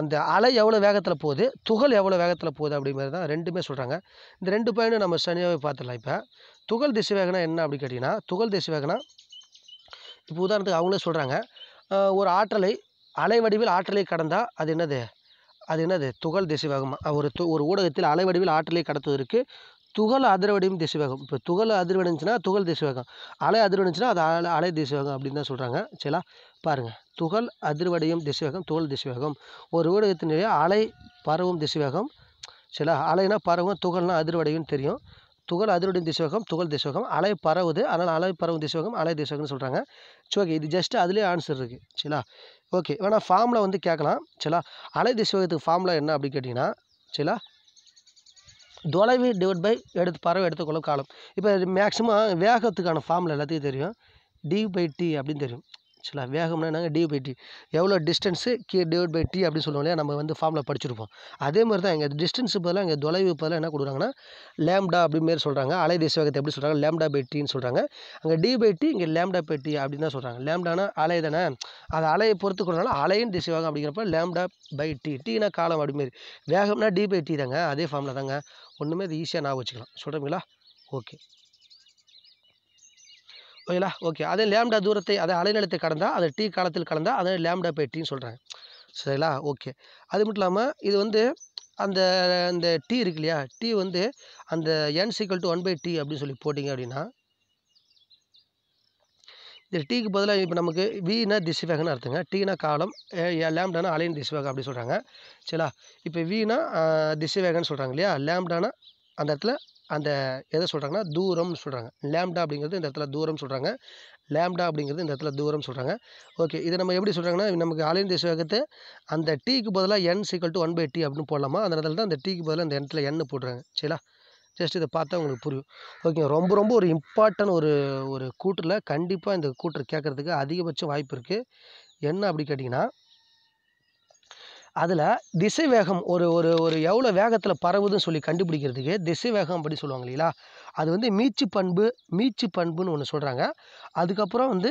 [SPEAKER 1] அந்த அலை எவ்வளோ வேகத்தில் போகுது துகள் எவ்வளோ வேகத்தில் போகுது அப்படிங்கிறது தான் ரெண்டுமே சொல்கிறாங்க இந்த ரெண்டு பாயிண்டும் நம்ம சனியாகவே பார்த்துடலாம் இப்போ துகள் திசை வேகனா என்ன அப்படின்னு கேட்டிங்கன்னா துகள் திசைவேகனா இப்போ உதாரணத்துக்கு அவங்களே சொல்கிறாங்க ஒரு ஆற்றலை அலை வடிவில் ஆற்றலை கடந்தால் அது என்னது அது என்னது துகள் வேகமாக ஒரு ஒரு ஊடகத்தில் அலைவடிவில் ஆற்றலை கடத்துவதற்கு துகள் அதிர்வடையும் திசைவேகம் இப்போ துகள் அதிர்வடைஞ்சுன்னா துகள் திசைவேகம் அலை அதிர்வடைஞ்சுன்னா அது அலை அலை திசைவேகம் அப்படின்னு தான் சொல்கிறாங்க சரிங்களா பாருங்கள் துகள் அதிர்வடையும் திசைவேகம் துகள் திசைவேகம் ஒரு ஊடகத்தினுடைய அலை பரவும் திசைவேகம் சில அலைனா பரவும் துகள்னா அதிர்வடையும் தெரியும் துகள் அதிர்வடையும் திசைவேகம் துகள் திசைவேகம் அலை பரவுது அதனால் அலை பரவும் திசைவேகம் அலை திசைவேகம்னு சொல்கிறாங்க சரி ஓகே இது ஜஸ்ட் அதுலேயே ஆன்சர் இருக்குது சரிங்களா ஓகே வேணா ஃபார்மில் வந்து கேட்கலாம் சரிங்களா அலை திசைவேகத்துக்கு ஃபார்மில் என்ன அப்படின்னு கேட்டிங்கன்னா சரிங்களா தொலைவு டிவைட் பை எடுத்து பறவை எடுத்துக்கொள்ளும் காலம் இப்போ மேக்ஸிமம் வேகத்துக்கான ஃபார்முலா எல்லாத்துக்கும் தெரியும் டி பை டி அப்படின்னு தெரியும் ஆக்சுவலாக வேகம்னா என்னங்க டி பை டி எவ்வளோ டிஸ்டன்ஸு கே டிவைட் பை டி அப்படின்னு சொல்லுவோம் இல்லையா நம்ம வந்து ஃபார்மில் படிச்சிருப்போம் அதே மாதிரி தான் எங்கள் டிஸ்டன்ஸு பதிலாக எங்கள் தொலைவு பதிலாக என்ன கொடுக்குறாங்கன்னா லேம்டா அப்படிமாரி சொல்கிறாங்க அலை வேகத்தை எப்படி சொல்கிறாங்க லேம்டா பை டின்னு சொல்கிறாங்க அங்கே டி பை டி இங்கே லேம்டா பை டி அப்படின்னு தான் சொல்கிறாங்க லேம்டானா அலை தானே அது அலையை பொறுத்து கொள்றதுனால அலையின் திசை வேகம் அப்படிங்கிறப்ப லேம்டா பை டி டீனா காலம் அப்படிமாரி வேகம்னா டி பை டி தாங்க அதே ஃபார்மில் தாங்க ஒன்றுமே அது ஈஸியாக நான் வச்சுக்கலாம் சொல்கிறீங்களா ஓகே ஓகேங்களா ஓகே அதே லேம்டா தூரத்தை அதை அலைநிலத்தை கடந்தால் அதை டீ காலத்தில் கடந்தால் அதை லேம்டா பை டீன்னு சொல்கிறாங்க சரிங்களா ஓகே அது மட்டும் இல்லாமல் இது வந்து அந்த அந்த டீ இருக்கு இல்லையா டீ வந்து அந்த N equal to one by T அப்படின்னு சொல்லி போட்டிங்க அப்படின்னா இந்த டீக்கு பதிலாக இப்போ நமக்கு வீனா திசைவேகம்னு அர்த்தங்க டீனா காலம் லேம்டானா அலையின் திசைவேகம் அப்படின்னு சொல்கிறாங்க சரிங்களா இப்போ வீனா திசைவேகம்னு சொல்கிறாங்க இல்லையா லேம்டானா அந்த இடத்துல அந்த எதை சொல்கிறாங்கன்னா தூரம்னு சொல்கிறாங்க லேம்டா அப்படிங்கிறது இந்த இடத்துல தூரம் சொல்கிறாங்க லேம்டா அப்படிங்கிறது இந்த இடத்துல தூரம் சொல்கிறாங்க ஓகே இதை நம்ம எப்படி சொல்கிறாங்கன்னா நமக்கு ஆலயம் தேச வேகத்தை அந்த டீக்கு பதிலாக N equal to one by T அப்படின்னு போடலாமா அந்த இடத்துல தான் அந்த டீக்கு பதிலாக அந்த இடத்துல எண்ணு போடுறாங்க சரிங்களா ஜஸ்ட் இதை பார்த்தா உங்களுக்கு புரியும் ஓகே ரொம்ப ரொம்ப ஒரு இம்பார்ட்டன் ஒரு ஒரு கூட்டில் கண்டிப்பாக இந்த கூட்டர் கேட்குறதுக்கு அதிகபட்சம் வாய்ப்பு இருக்குது என்ன அப்படி கேட்டிங்கன்னா அதில் திசை வேகம் ஒரு ஒரு ஒரு எவ்வளோ வேகத்தில் பரவுதுன்னு சொல்லி கண்டுபிடிக்கிறதுக்கு திசை வேகம் அப்படி சொல்லுவாங்க இல்லைங்களா அது வந்து மீச்சு பண்பு மீச்சு பண்புன்னு ஒன்று சொல்கிறாங்க அதுக்கப்புறம் வந்து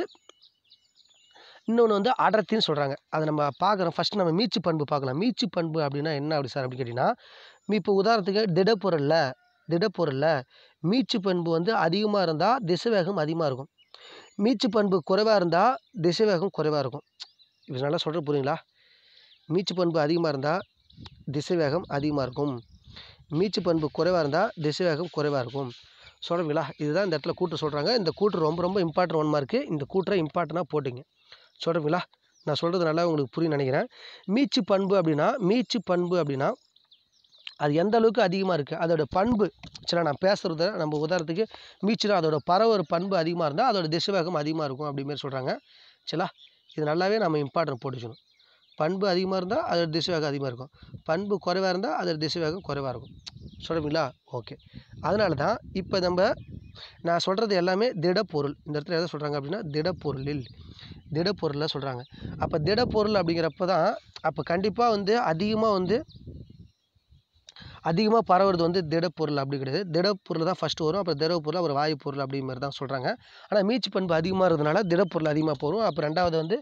[SPEAKER 1] இன்னொன்று வந்து அடர்த்தின்னு சொல்கிறாங்க அதை நம்ம பார்க்குறோம் ஃபஸ்ட் நம்ம மீச்சு பண்பு பார்க்கலாம் மீச்சு பண்பு அப்படின்னா என்ன அப்படி சார் அப்படின்னு கேட்டிங்கன்னா இப்போ உதாரணத்துக்கு திடப்பொருளில் திடப்பொருளில் மீச்சு பண்பு வந்து அதிகமாக இருந்தால் திசை வேகம் அதிகமாக இருக்கும் மீச்சு பண்பு குறைவாக இருந்தால் திசை வேகம் குறைவாக இருக்கும் இப்போ நல்லா சொல்கிற புரியுங்களா மீச்சு பண்பு அதிகமாக இருந்தால் திசைவேகம் அதிகமாக இருக்கும் மீச்சு பண்பு குறைவாக இருந்தால் திசைவேகம் குறைவாக இருக்கும் சொல்கிறீங்களா இதுதான் இந்த இடத்துல கூட்டு சொல்கிறாங்க இந்த கூட்டு ரொம்ப ரொம்ப இம்பார்ட்டன்ட் ஒன் மார்க்கு இந்த கூற்றை இம்பார்ட்டனாக போட்டிங்க சொல்கிறீங்களா நான் சொல்கிறது நல்லா உங்களுக்கு புரியும் நினைக்கிறேன் மீச்சு பண்பு அப்படின்னா மீச்சு பண்பு அப்படின்னா அது எந்த அளவுக்கு அதிகமாக இருக்குது அதோட பண்பு சில நான் பேசுகிறத நம்ம உதாரணத்துக்கு மீச்சில் அதோட ஒரு பண்பு அதிகமாக இருந்தால் அதோட திசைவேகம் அதிகமாக இருக்கும் அப்படிமாரி சொல்கிறாங்க சிலா இது நல்லாவே நம்ம இம்பார்ட்டன்ட் போட்டுக்கணும் பண்பு அதிகமாக இருந்தால் திசை வேகம் அதிகமாக இருக்கும் பண்பு குறைவாக இருந்தால் அதோட வேகம் குறைவாக இருக்கும் சொல்கிறீங்களா ஓகே அதனால தான் இப்போ நம்ம நான் சொல்கிறது எல்லாமே திடப்பொருள் இந்த இடத்துல எதை சொல்கிறாங்க அப்படின்னா திடப்பொருளில் திடப்பொருளில் சொல்கிறாங்க அப்போ திடப்பொருள் அப்படிங்கிறப்ப தான் அப்போ கண்டிப்பாக வந்து அதிகமாக வந்து அதிகமாக பரவுறது வந்து திடப்பொருள் அப்படி கிடையாது திடப்பொருள் தான் ஃபஸ்ட்டு வரும் அப்புறம் திடப்பொருள் அப்புறம் வாயு பொருள் அப்படிங்கிற மாதிரி தான் சொல்கிறாங்க ஆனால் மீச்சு பண்பு அதிகமாக இருந்தனால திடப்பொருள் அதிகமாக போகும் அப்புறம் ரெண்டாவது வந்து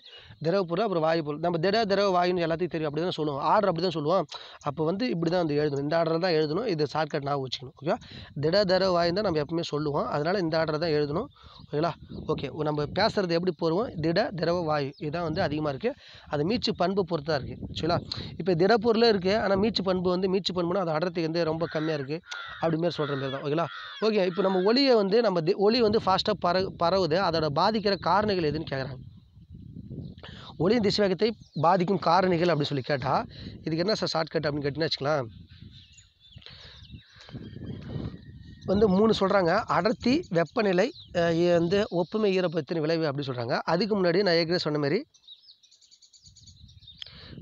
[SPEAKER 1] திரவப்பொருள் அப்புறம் வாயு பொருள் நம்ம திட திரவ வாயுன்னு எல்லாத்தையும் தெரியும் அப்படி தான் சொல்லுவோம் ஆர்டர் அப்படி தான் சொல்லுவோம் அப்போ வந்து இப்படி தான் வந்து எழுதணும் இந்த ஆர்டர் தான் எழுதணும் இது ஷார்ட்கட் நான் வச்சுக்கணும் ஓகேவா திட திரவ வாயு தான் நம்ம எப்பவுமே சொல்லுவோம் அதனால் இந்த ஆர்டர் தான் எழுதணும் ஓகேங்களா ஓகே நம்ம பேசுகிறது எப்படி போடுவோம் திட திரவ வாயு இதுதான் வந்து அதிகமாக இருக்குது அது மீச்சு பண்பு பொறுத்து தான் இருக்குது சரிங்களா இப்போ திடப்பொருளே இருக்குது ஆனால் மீச்சு பண்பு வந்து மீச்சு பண்புனா அதை ஆர்டர் பண்ணுறதுக்கு வந்து ரொம்ப கம்மியாக இருக்குது அப்படிமாரி சொல்கிற மாரி தான் ஓகேங்களா ஓகே இப்போ நம்ம ஒளியை வந்து நம்ம ஒளி வந்து ஃபாஸ்ட்டாக பர பரவுது அதோட பாதிக்கிற காரணிகள் எதுன்னு கேட்குறாங்க ஒளியின் திசைவேகத்தை பாதிக்கும் காரணிகள் அப்படின்னு சொல்லி கேட்டால் இதுக்கு என்ன சார் ஷார்ட்கட் அப்படின்னு கேட்டிங்கன்னா வச்சுக்கலாம் வந்து மூணு சொல்கிறாங்க அடர்த்தி வெப்பநிலை வந்து ஒப்புமை ஈரப்பத்தின் விளைவு அப்படின்னு சொல்கிறாங்க அதுக்கு முன்னாடி நான் ஏற்கனவே சொன்ன மாதிரி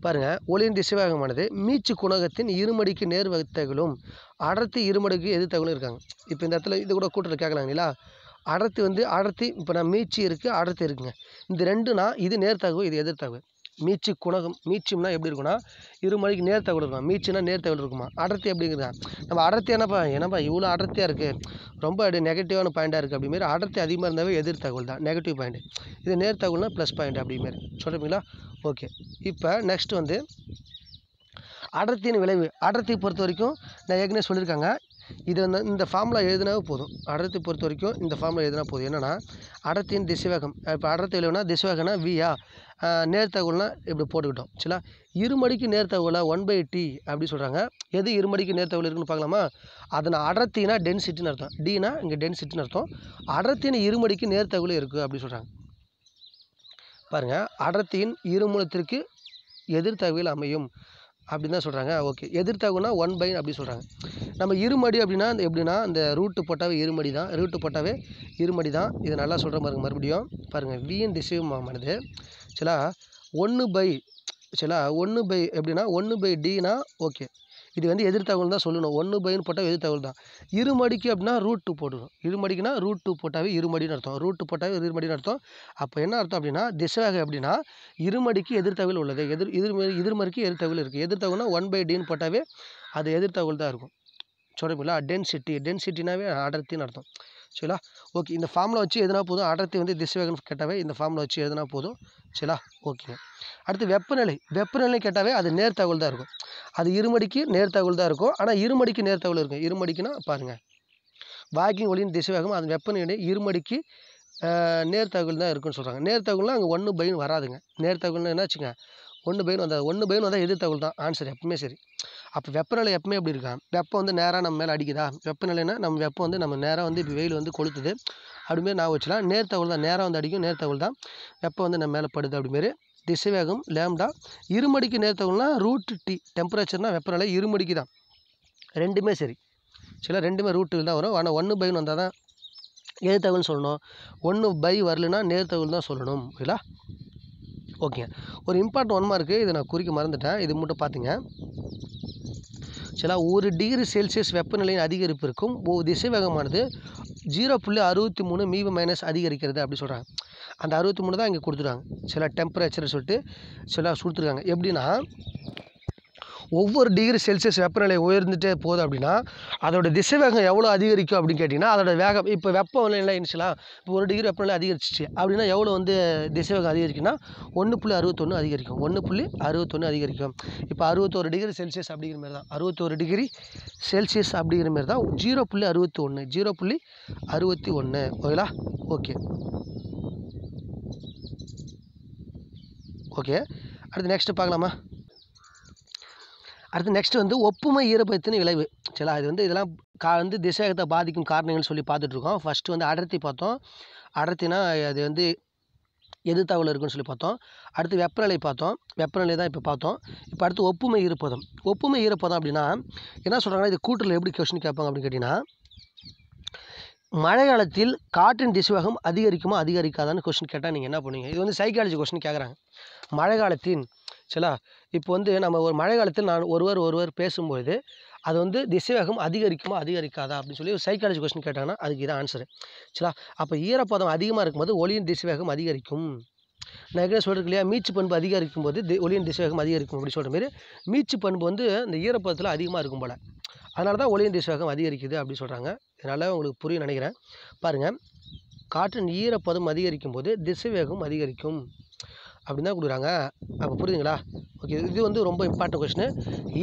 [SPEAKER 1] பாருங்கள் ஒளியின் திசைவேகமானது மீச்சு குணகத்தின் இருமடிக்கு நேர் வகுத்தகளும் அடர்த்தி இருமடிக்கு எது தகலும் இருக்காங்க இப்போ இந்த இடத்துல இது கூட கூட்டத்தில் கேட்கலாம் இல்லையா அடர்த்தி வந்து அடர்த்தி இப்போ நான் மீச்சு இருக்குது அடர்த்தி இருக்குங்க இந்த ரெண்டுனா இது நேர்த்தகவு இது எதிர்த்தகவு மீச்சு குணகம் மீச்சும்னா எப்படி இருக்கும்னா இரு மணிக்கு தகடு இருக்கும் மீச்சுன்னா நேர் தகடு இருக்குமா அடர்த்தி அப்படிங்கிறதா நம்ம அடர்த்தி என்னப்பா என்னப்பா இவ்வளோ அடர்த்தியாக இருக்குது ரொம்ப அப்படி நெகட்டிவான பாயிண்ட்டாக இருக்குது அப்படிமாரி அடர்த்தி அதிகமாக இருந்தாவே எதிர் தகவல் தான் நெகட்டிவ் பாயிண்ட் இது நேர் தகவல்னா ப்ளஸ் பாயிண்ட் அப்படிமாரி சொல்கிறீங்களா ஓகே இப்போ நெக்ஸ்ட் வந்து அடர்த்தியின் விளைவு அடர்த்தி பொறுத்த வரைக்கும் நான் ஏற்கனவே சொல்லியிருக்காங்க இது வந்து இந்த ஃபார்முலா எழுதினாவே போதும் அடர்த்தி பொறுத்த வரைக்கும் இந்த ஃபார்முலா எழுதினா போதும் என்னென்னா அடர்த்தியின் திசைவேகம் இப்போ அடர்த்தி எழுதுனா திசைவேகம்னா வியா நேர்த்தகவல்னா இப்படி போட்டுக்கிட்டோம் சரிங்களா இருமடிக்கு நேர்த்தகவலா ஒன் பை டி அப்படின்னு சொல்கிறாங்க எது இருமடிக்கு நேர்த்தகவல் இருக்குன்னு பார்க்கலாமா அதன் அடர்த்தினா டென்சிட்டின்னு அர்த்தம் டினா இங்கே டென்சிட்டின்னு அர்த்தம் அடர்த்தின் இருமடிக்கு நேர்த்தகவல் இருக்குது அப்படின்னு சொல்கிறாங்க பாருங்கள் அடர்த்தியின் இருமூலத்திற்கு எதிர்த்தகவில் அமையும் அப்படின்னு தான் சொல்கிறாங்க ஓகே எதிர்த்தாகுனா ஒன் பை அப்படின்னு சொல்கிறாங்க நம்ம இருமடி அப்படின்னா அந்த எப்படின்னா அந்த ரூட்டு போட்டாவே இருமடி தான் ரூட்டு போட்டாவே இருமடி தான் இதை நல்லா சொல்கிற பாருங்க மறுபடியும் பாருங்கள் விஎன் டிசைவ் மாமானது சரிங்களா ஒன்று பை சரிங்களா ஒன்று பை எப்படின்னா ஒன்று பை டினா ஓகே இது வந்து எதிர் தகவல் தான் சொல்லணும் ஒன்று பைன்னு போட்டால் எதிர் தகவல் தான் இருமடிக்கு அப்படின்னா ரூட் டூ போடணும் இரு ரூட் டூ போட்டாவே இருமடின்னு அர்த்தம் ரூட் டூ போட்டாவே இருமடின்னு அர்த்தம் அப்போ என்ன அர்த்தம் அப்படின்னா திசைவாக அப்படின்னா இருமடிக்கு எதிர் தகவல் உள்ளது எதிர் எதிர் எதிர்மறைக்கு எதிர் தகவல் இருக்குது எதிர் தகவல்னா ஒன் பை டின்னு போட்டாவே அது எதிர் தகவல் தான் இருக்கும் சொல்கிறீங்களா டென்சிட்டி டென்சிட்டினாவே அடர்த்தின்னு அர்த்தம் சரிங்களா ஓகே இந்த ஃபார்மில் வச்சு எதுனா போதும் அடர்த்தி வந்து திசைவேகன் கேட்டாவே இந்த ஃபார்மில் வச்சு எதுனா போதும் சரிங்களா ஓகேங்க அடுத்து வெப்பநிலை வெப்பநிலை கேட்டாவே அது நேர் தகவல் தான் இருக்கும் அது இருமடிக்கு நேர்த்தகவல் தான் இருக்கும் ஆனால் இருமடிக்கு நேர்த்தகவல் இருக்கும் இருமடிக்குன்னா பாருங்கள் வாக்கிங் ஒளியின் திசைவேகம் அது வெப்பநிலை இருமடிக்கு நேர்த்தகவல் தான் இருக்குன்னு சொல்கிறாங்க நேர்த்தகவல்னால் அங்கே ஒன்று பயன் வராதுங்க நேர்த்தகவல்னு என்னாச்சுங்க ஒன்று பயன் வந்தால் ஒன்று பயன் வந்தால் எதிர்த்தகவல் தான் ஆன்சர் எப்பவுமே சரி அப்போ வெப்பநிலை எப்பவுமே அப்படி இருக்கா வெப்பம் வந்து நேராக நம்ம மேலே அடிக்குதா வெப்பநிலைனா நம்ம வெப்பம் வந்து நம்ம நேராக வந்து இப்போ வெயில் வந்து கொளுத்துது அப்படிமாரி நான் வச்சுலாம் நேர்த்தகவல் தான் நேராக வந்து அடிக்கும் நேர்த்தகவல் தான் வெப்பம் வந்து நம்ம மேலே படுது அப்படிமாரி திசைவேகம் லேம்டா இருமடிக்கு நேர்த்தவங்கனா ரூட்டு டி டெம்பரேச்சர்னால் வெப்பநிலை இருமடிக்கு தான் ரெண்டுமே சரி சில ரெண்டுமே ரூட்டு தான் வரும் ஆனால் ஒன்று பை வந்தால் தான் நேர்த்தகவல்னு சொல்லணும் ஒன்று பை வரலனா நேர்த்தகவல் தான் சொல்லணும் புரியுதா ஓகே ஒரு இம்பார்ட்டன்ட் ஒன் மார்க்கு இதை நான் குறிக்க மறந்துட்டேன் இது மட்டும் பார்த்துங்க சில ஒரு டிகிரி செல்சியஸ் வெப்பநிலையின் அதிகரிப்பு இருக்கும் திசைவேகமானது ஜீரோ புள்ளி அறுபத்தி மூணு மீவி மைனஸ் அதிகரிக்கிறது அப்படி சொல்கிறாங்க அந்த அறுபத்தி மூணு தான் இங்கே கொடுத்துருக்காங்க சில டெம்பரேச்சர்னு சொல்லிட்டு சில கொடுத்துருக்காங்க எப்படின்னா ஒவ்வொரு டிகிரி செல்சியஸ் வெப்பநிலை உயர்ந்துகிட்டே போதும் அப்படின்னா அதோட திசை வேகம் எவ்வளோ அதிகரிக்கும் அப்படின்னு கேட்டிங்கன்னா அதோட வேகம் இப்போ வெப்பம் இல்லை இருந்துச்சுலாம் இப்போ ஒரு டிகிரி வெப்பநிலை அதிகரிச்சிச்சு அப்படின்னா எவ்வளோ வந்து திசை வேகம் அதிகரிக்குன்னா ஒன்று புள்ளி அறுபத்தொன்று அதிகரிக்கும் ஒன்று புள்ளி அறுபத்தொன்று அதிகரிக்கும் இப்போ அறுபத்தோரு டிகிரி செல்சியஸ் அப்படிங்கிற மாதிரி தான் அறுபத்தோரு டிகிரி செல்சியஸ் அப்படிங்கிற மாதிரி தான் ஜீரோ புள்ளி அறுபத்தி ஒன்று ஜீரோ புள்ளி அறுபத்தி ஒன்று ஓகேங்களா ஓகே ஓகே அடுத்து நெக்ஸ்ட்டு பார்க்கலாமா அடுத்து நெக்ஸ்ட்டு வந்து ஒப்புமை ஈரப்பதத்தின் விளைவு சில இது வந்து இதெல்லாம் கா வந்து திசையகத்தை பாதிக்கும் காரணங்கள்னு சொல்லி பார்த்துட்ருக்கோம் ஃபஸ்ட்டு வந்து அடர்த்தி பார்த்தோம் அடர்த்தினா அது வந்து எது தகவல் இருக்குன்னு சொல்லி பார்த்தோம் அடுத்து வெப்பநிலை பார்த்தோம் வெப்பநிலை தான் இப்போ பார்த்தோம் இப்போ அடுத்து ஒப்புமை ஈரப்பதம் ஒப்புமை ஈரப்பதம் அப்படின்னா என்ன சொல்கிறாங்கன்னா இது கூட்டில் எப்படி கொஸ்டின் கேட்பாங்க அப்படின்னு கேட்டிங்கன்னா மழை காலத்தில் காற்றின் திசுவேகம் அதிகரிக்குமா அதிகரிக்காதான்னு கொஸ்டின் கேட்டால் நீங்கள் என்ன பண்ணுவீங்க இது வந்து சைக்காலஜி கொஸ்டின் கேட்குறாங்க மழை காலத்தின் சரிங்களா இப்போ வந்து நம்ம ஒரு மழை காலத்தில் நான் ஒருவர் ஒருவர் பேசும்பொழுது அது வந்து திசைவேகம் அதிகரிக்குமா அதிகரிக்காதா அப்படின்னு சொல்லி ஒரு சைக்காலஜி கொஸ்டின் கேட்டாங்கன்னா அதுக்கு இதான் ஆன்சரு சரிங்களா அப்போ ஈரப்பதம் அதிகமாக இருக்கும்போது ஒளியின் திசைவேகம் அதிகரிக்கும் நான் எங்கே சொல்கிறது இல்லையா மீச்சு பண்பு அதிகரிக்கும் போது ஒளியின் திசைவேகம் அதிகரிக்கும் அப்படின்னு சொல்கிற மாரி மீச்சு பண்பு வந்து இந்த ஈரப்பதத்தில் அதிகமாக இருக்கும் போல் அதனால தான் ஒளியின் திசைவேகம் அதிகரிக்குது அப்படின்னு சொல்கிறாங்க இதனால் உங்களுக்கு புரிய நினைக்கிறேன் பாருங்கள் காற்றின் ஈரப்பதம் அதிகரிக்கும் போது திசைவேகம் அதிகரிக்கும் அப்படின்னு தான் கொடுக்குறாங்க அப்போ புரியுதுங்களா ஓகே இது வந்து ரொம்ப இம்பார்ட்டன்ட் கொஸ்டின்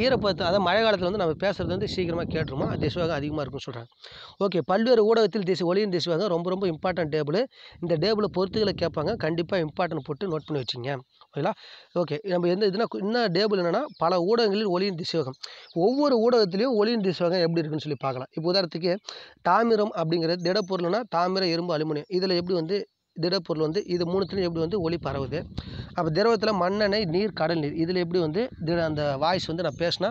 [SPEAKER 1] ஈரப்பதத்தை அதாவது மழை காலத்தில் வந்து நம்ம பேசுகிறது வந்து சீக்கிரமாக கேட்டுருமா திசுவாகம் அதிகமாக இருக்கும்னு சொல்கிறாங்க ஓகே பல்வேறு ஊடகத்தில் திசை ஒளியின் திசுவாகம் ரொம்ப ரொம்ப இம்பார்ட்டன்ட் டேபிள் இந்த டேபிளை பொறுத்துகளை கேட்பாங்க கண்டிப்பாக இம்பார்ட்டன் போட்டு நோட் பண்ணி வச்சுங்க ஓகேங்களா ஓகே நம்ம எந்த இதுனா என்ன டேபிள் என்னென்னா பல ஊடகங்களில் ஒளியின் திசுவாகம் ஒவ்வொரு ஊடகத்துலேயும் ஒளியின் திசுவாகம் எப்படி இருக்குன்னு சொல்லி பார்க்கலாம் இப்போ உதாரணத்துக்கு தாமிரம் அப்படிங்கிறது திடப்பொருள்னா தாமிரம் இரும்பு அலுமினியம் இதில் எப்படி வந்து திடப்பொருள் வந்து இது மூணுத்துலேயும் எப்படி வந்து ஒளி பரவுது அப்போ திரவத்தில் மண்ணெண்ணெய் நீர் கடல் நீர் இதில் எப்படி வந்து திட அந்த வாய்ஸ் வந்து நான் பேசினா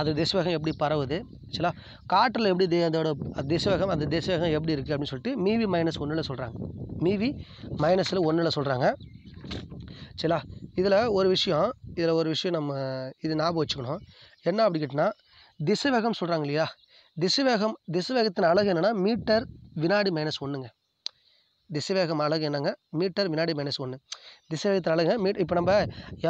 [SPEAKER 1] அது திசவேகம் எப்படி பரவுது சரிங்களா காற்றில் எப்படி அதோட திசவேகம் அந்த திசவேகம் எப்படி இருக்குது அப்படின்னு சொல்லிட்டு மீவி மைனஸ் ஒன்றில் சொல்கிறாங்க மீவி மைனஸில் ஒன்றில் சொல்கிறாங்க சரிங்களா இதில் ஒரு விஷயம் இதில் ஒரு விஷயம் நம்ம இது ஞாபகம் வச்சுக்கணும் என்ன அப்படி கேட்டினா திசைவேகம் சொல்கிறாங்க இல்லையா திசைவேகம் திசைவேகத்தின் அழகு என்னென்னா மீட்டர் வினாடி மைனஸ் ஒன்றுங்க திசைவேகம் அழகு என்னங்க மீட்டர் வினாடி மைனஸ் ஒன்று திசைவேகத்தில் அலகு மீ இப்போ நம்ம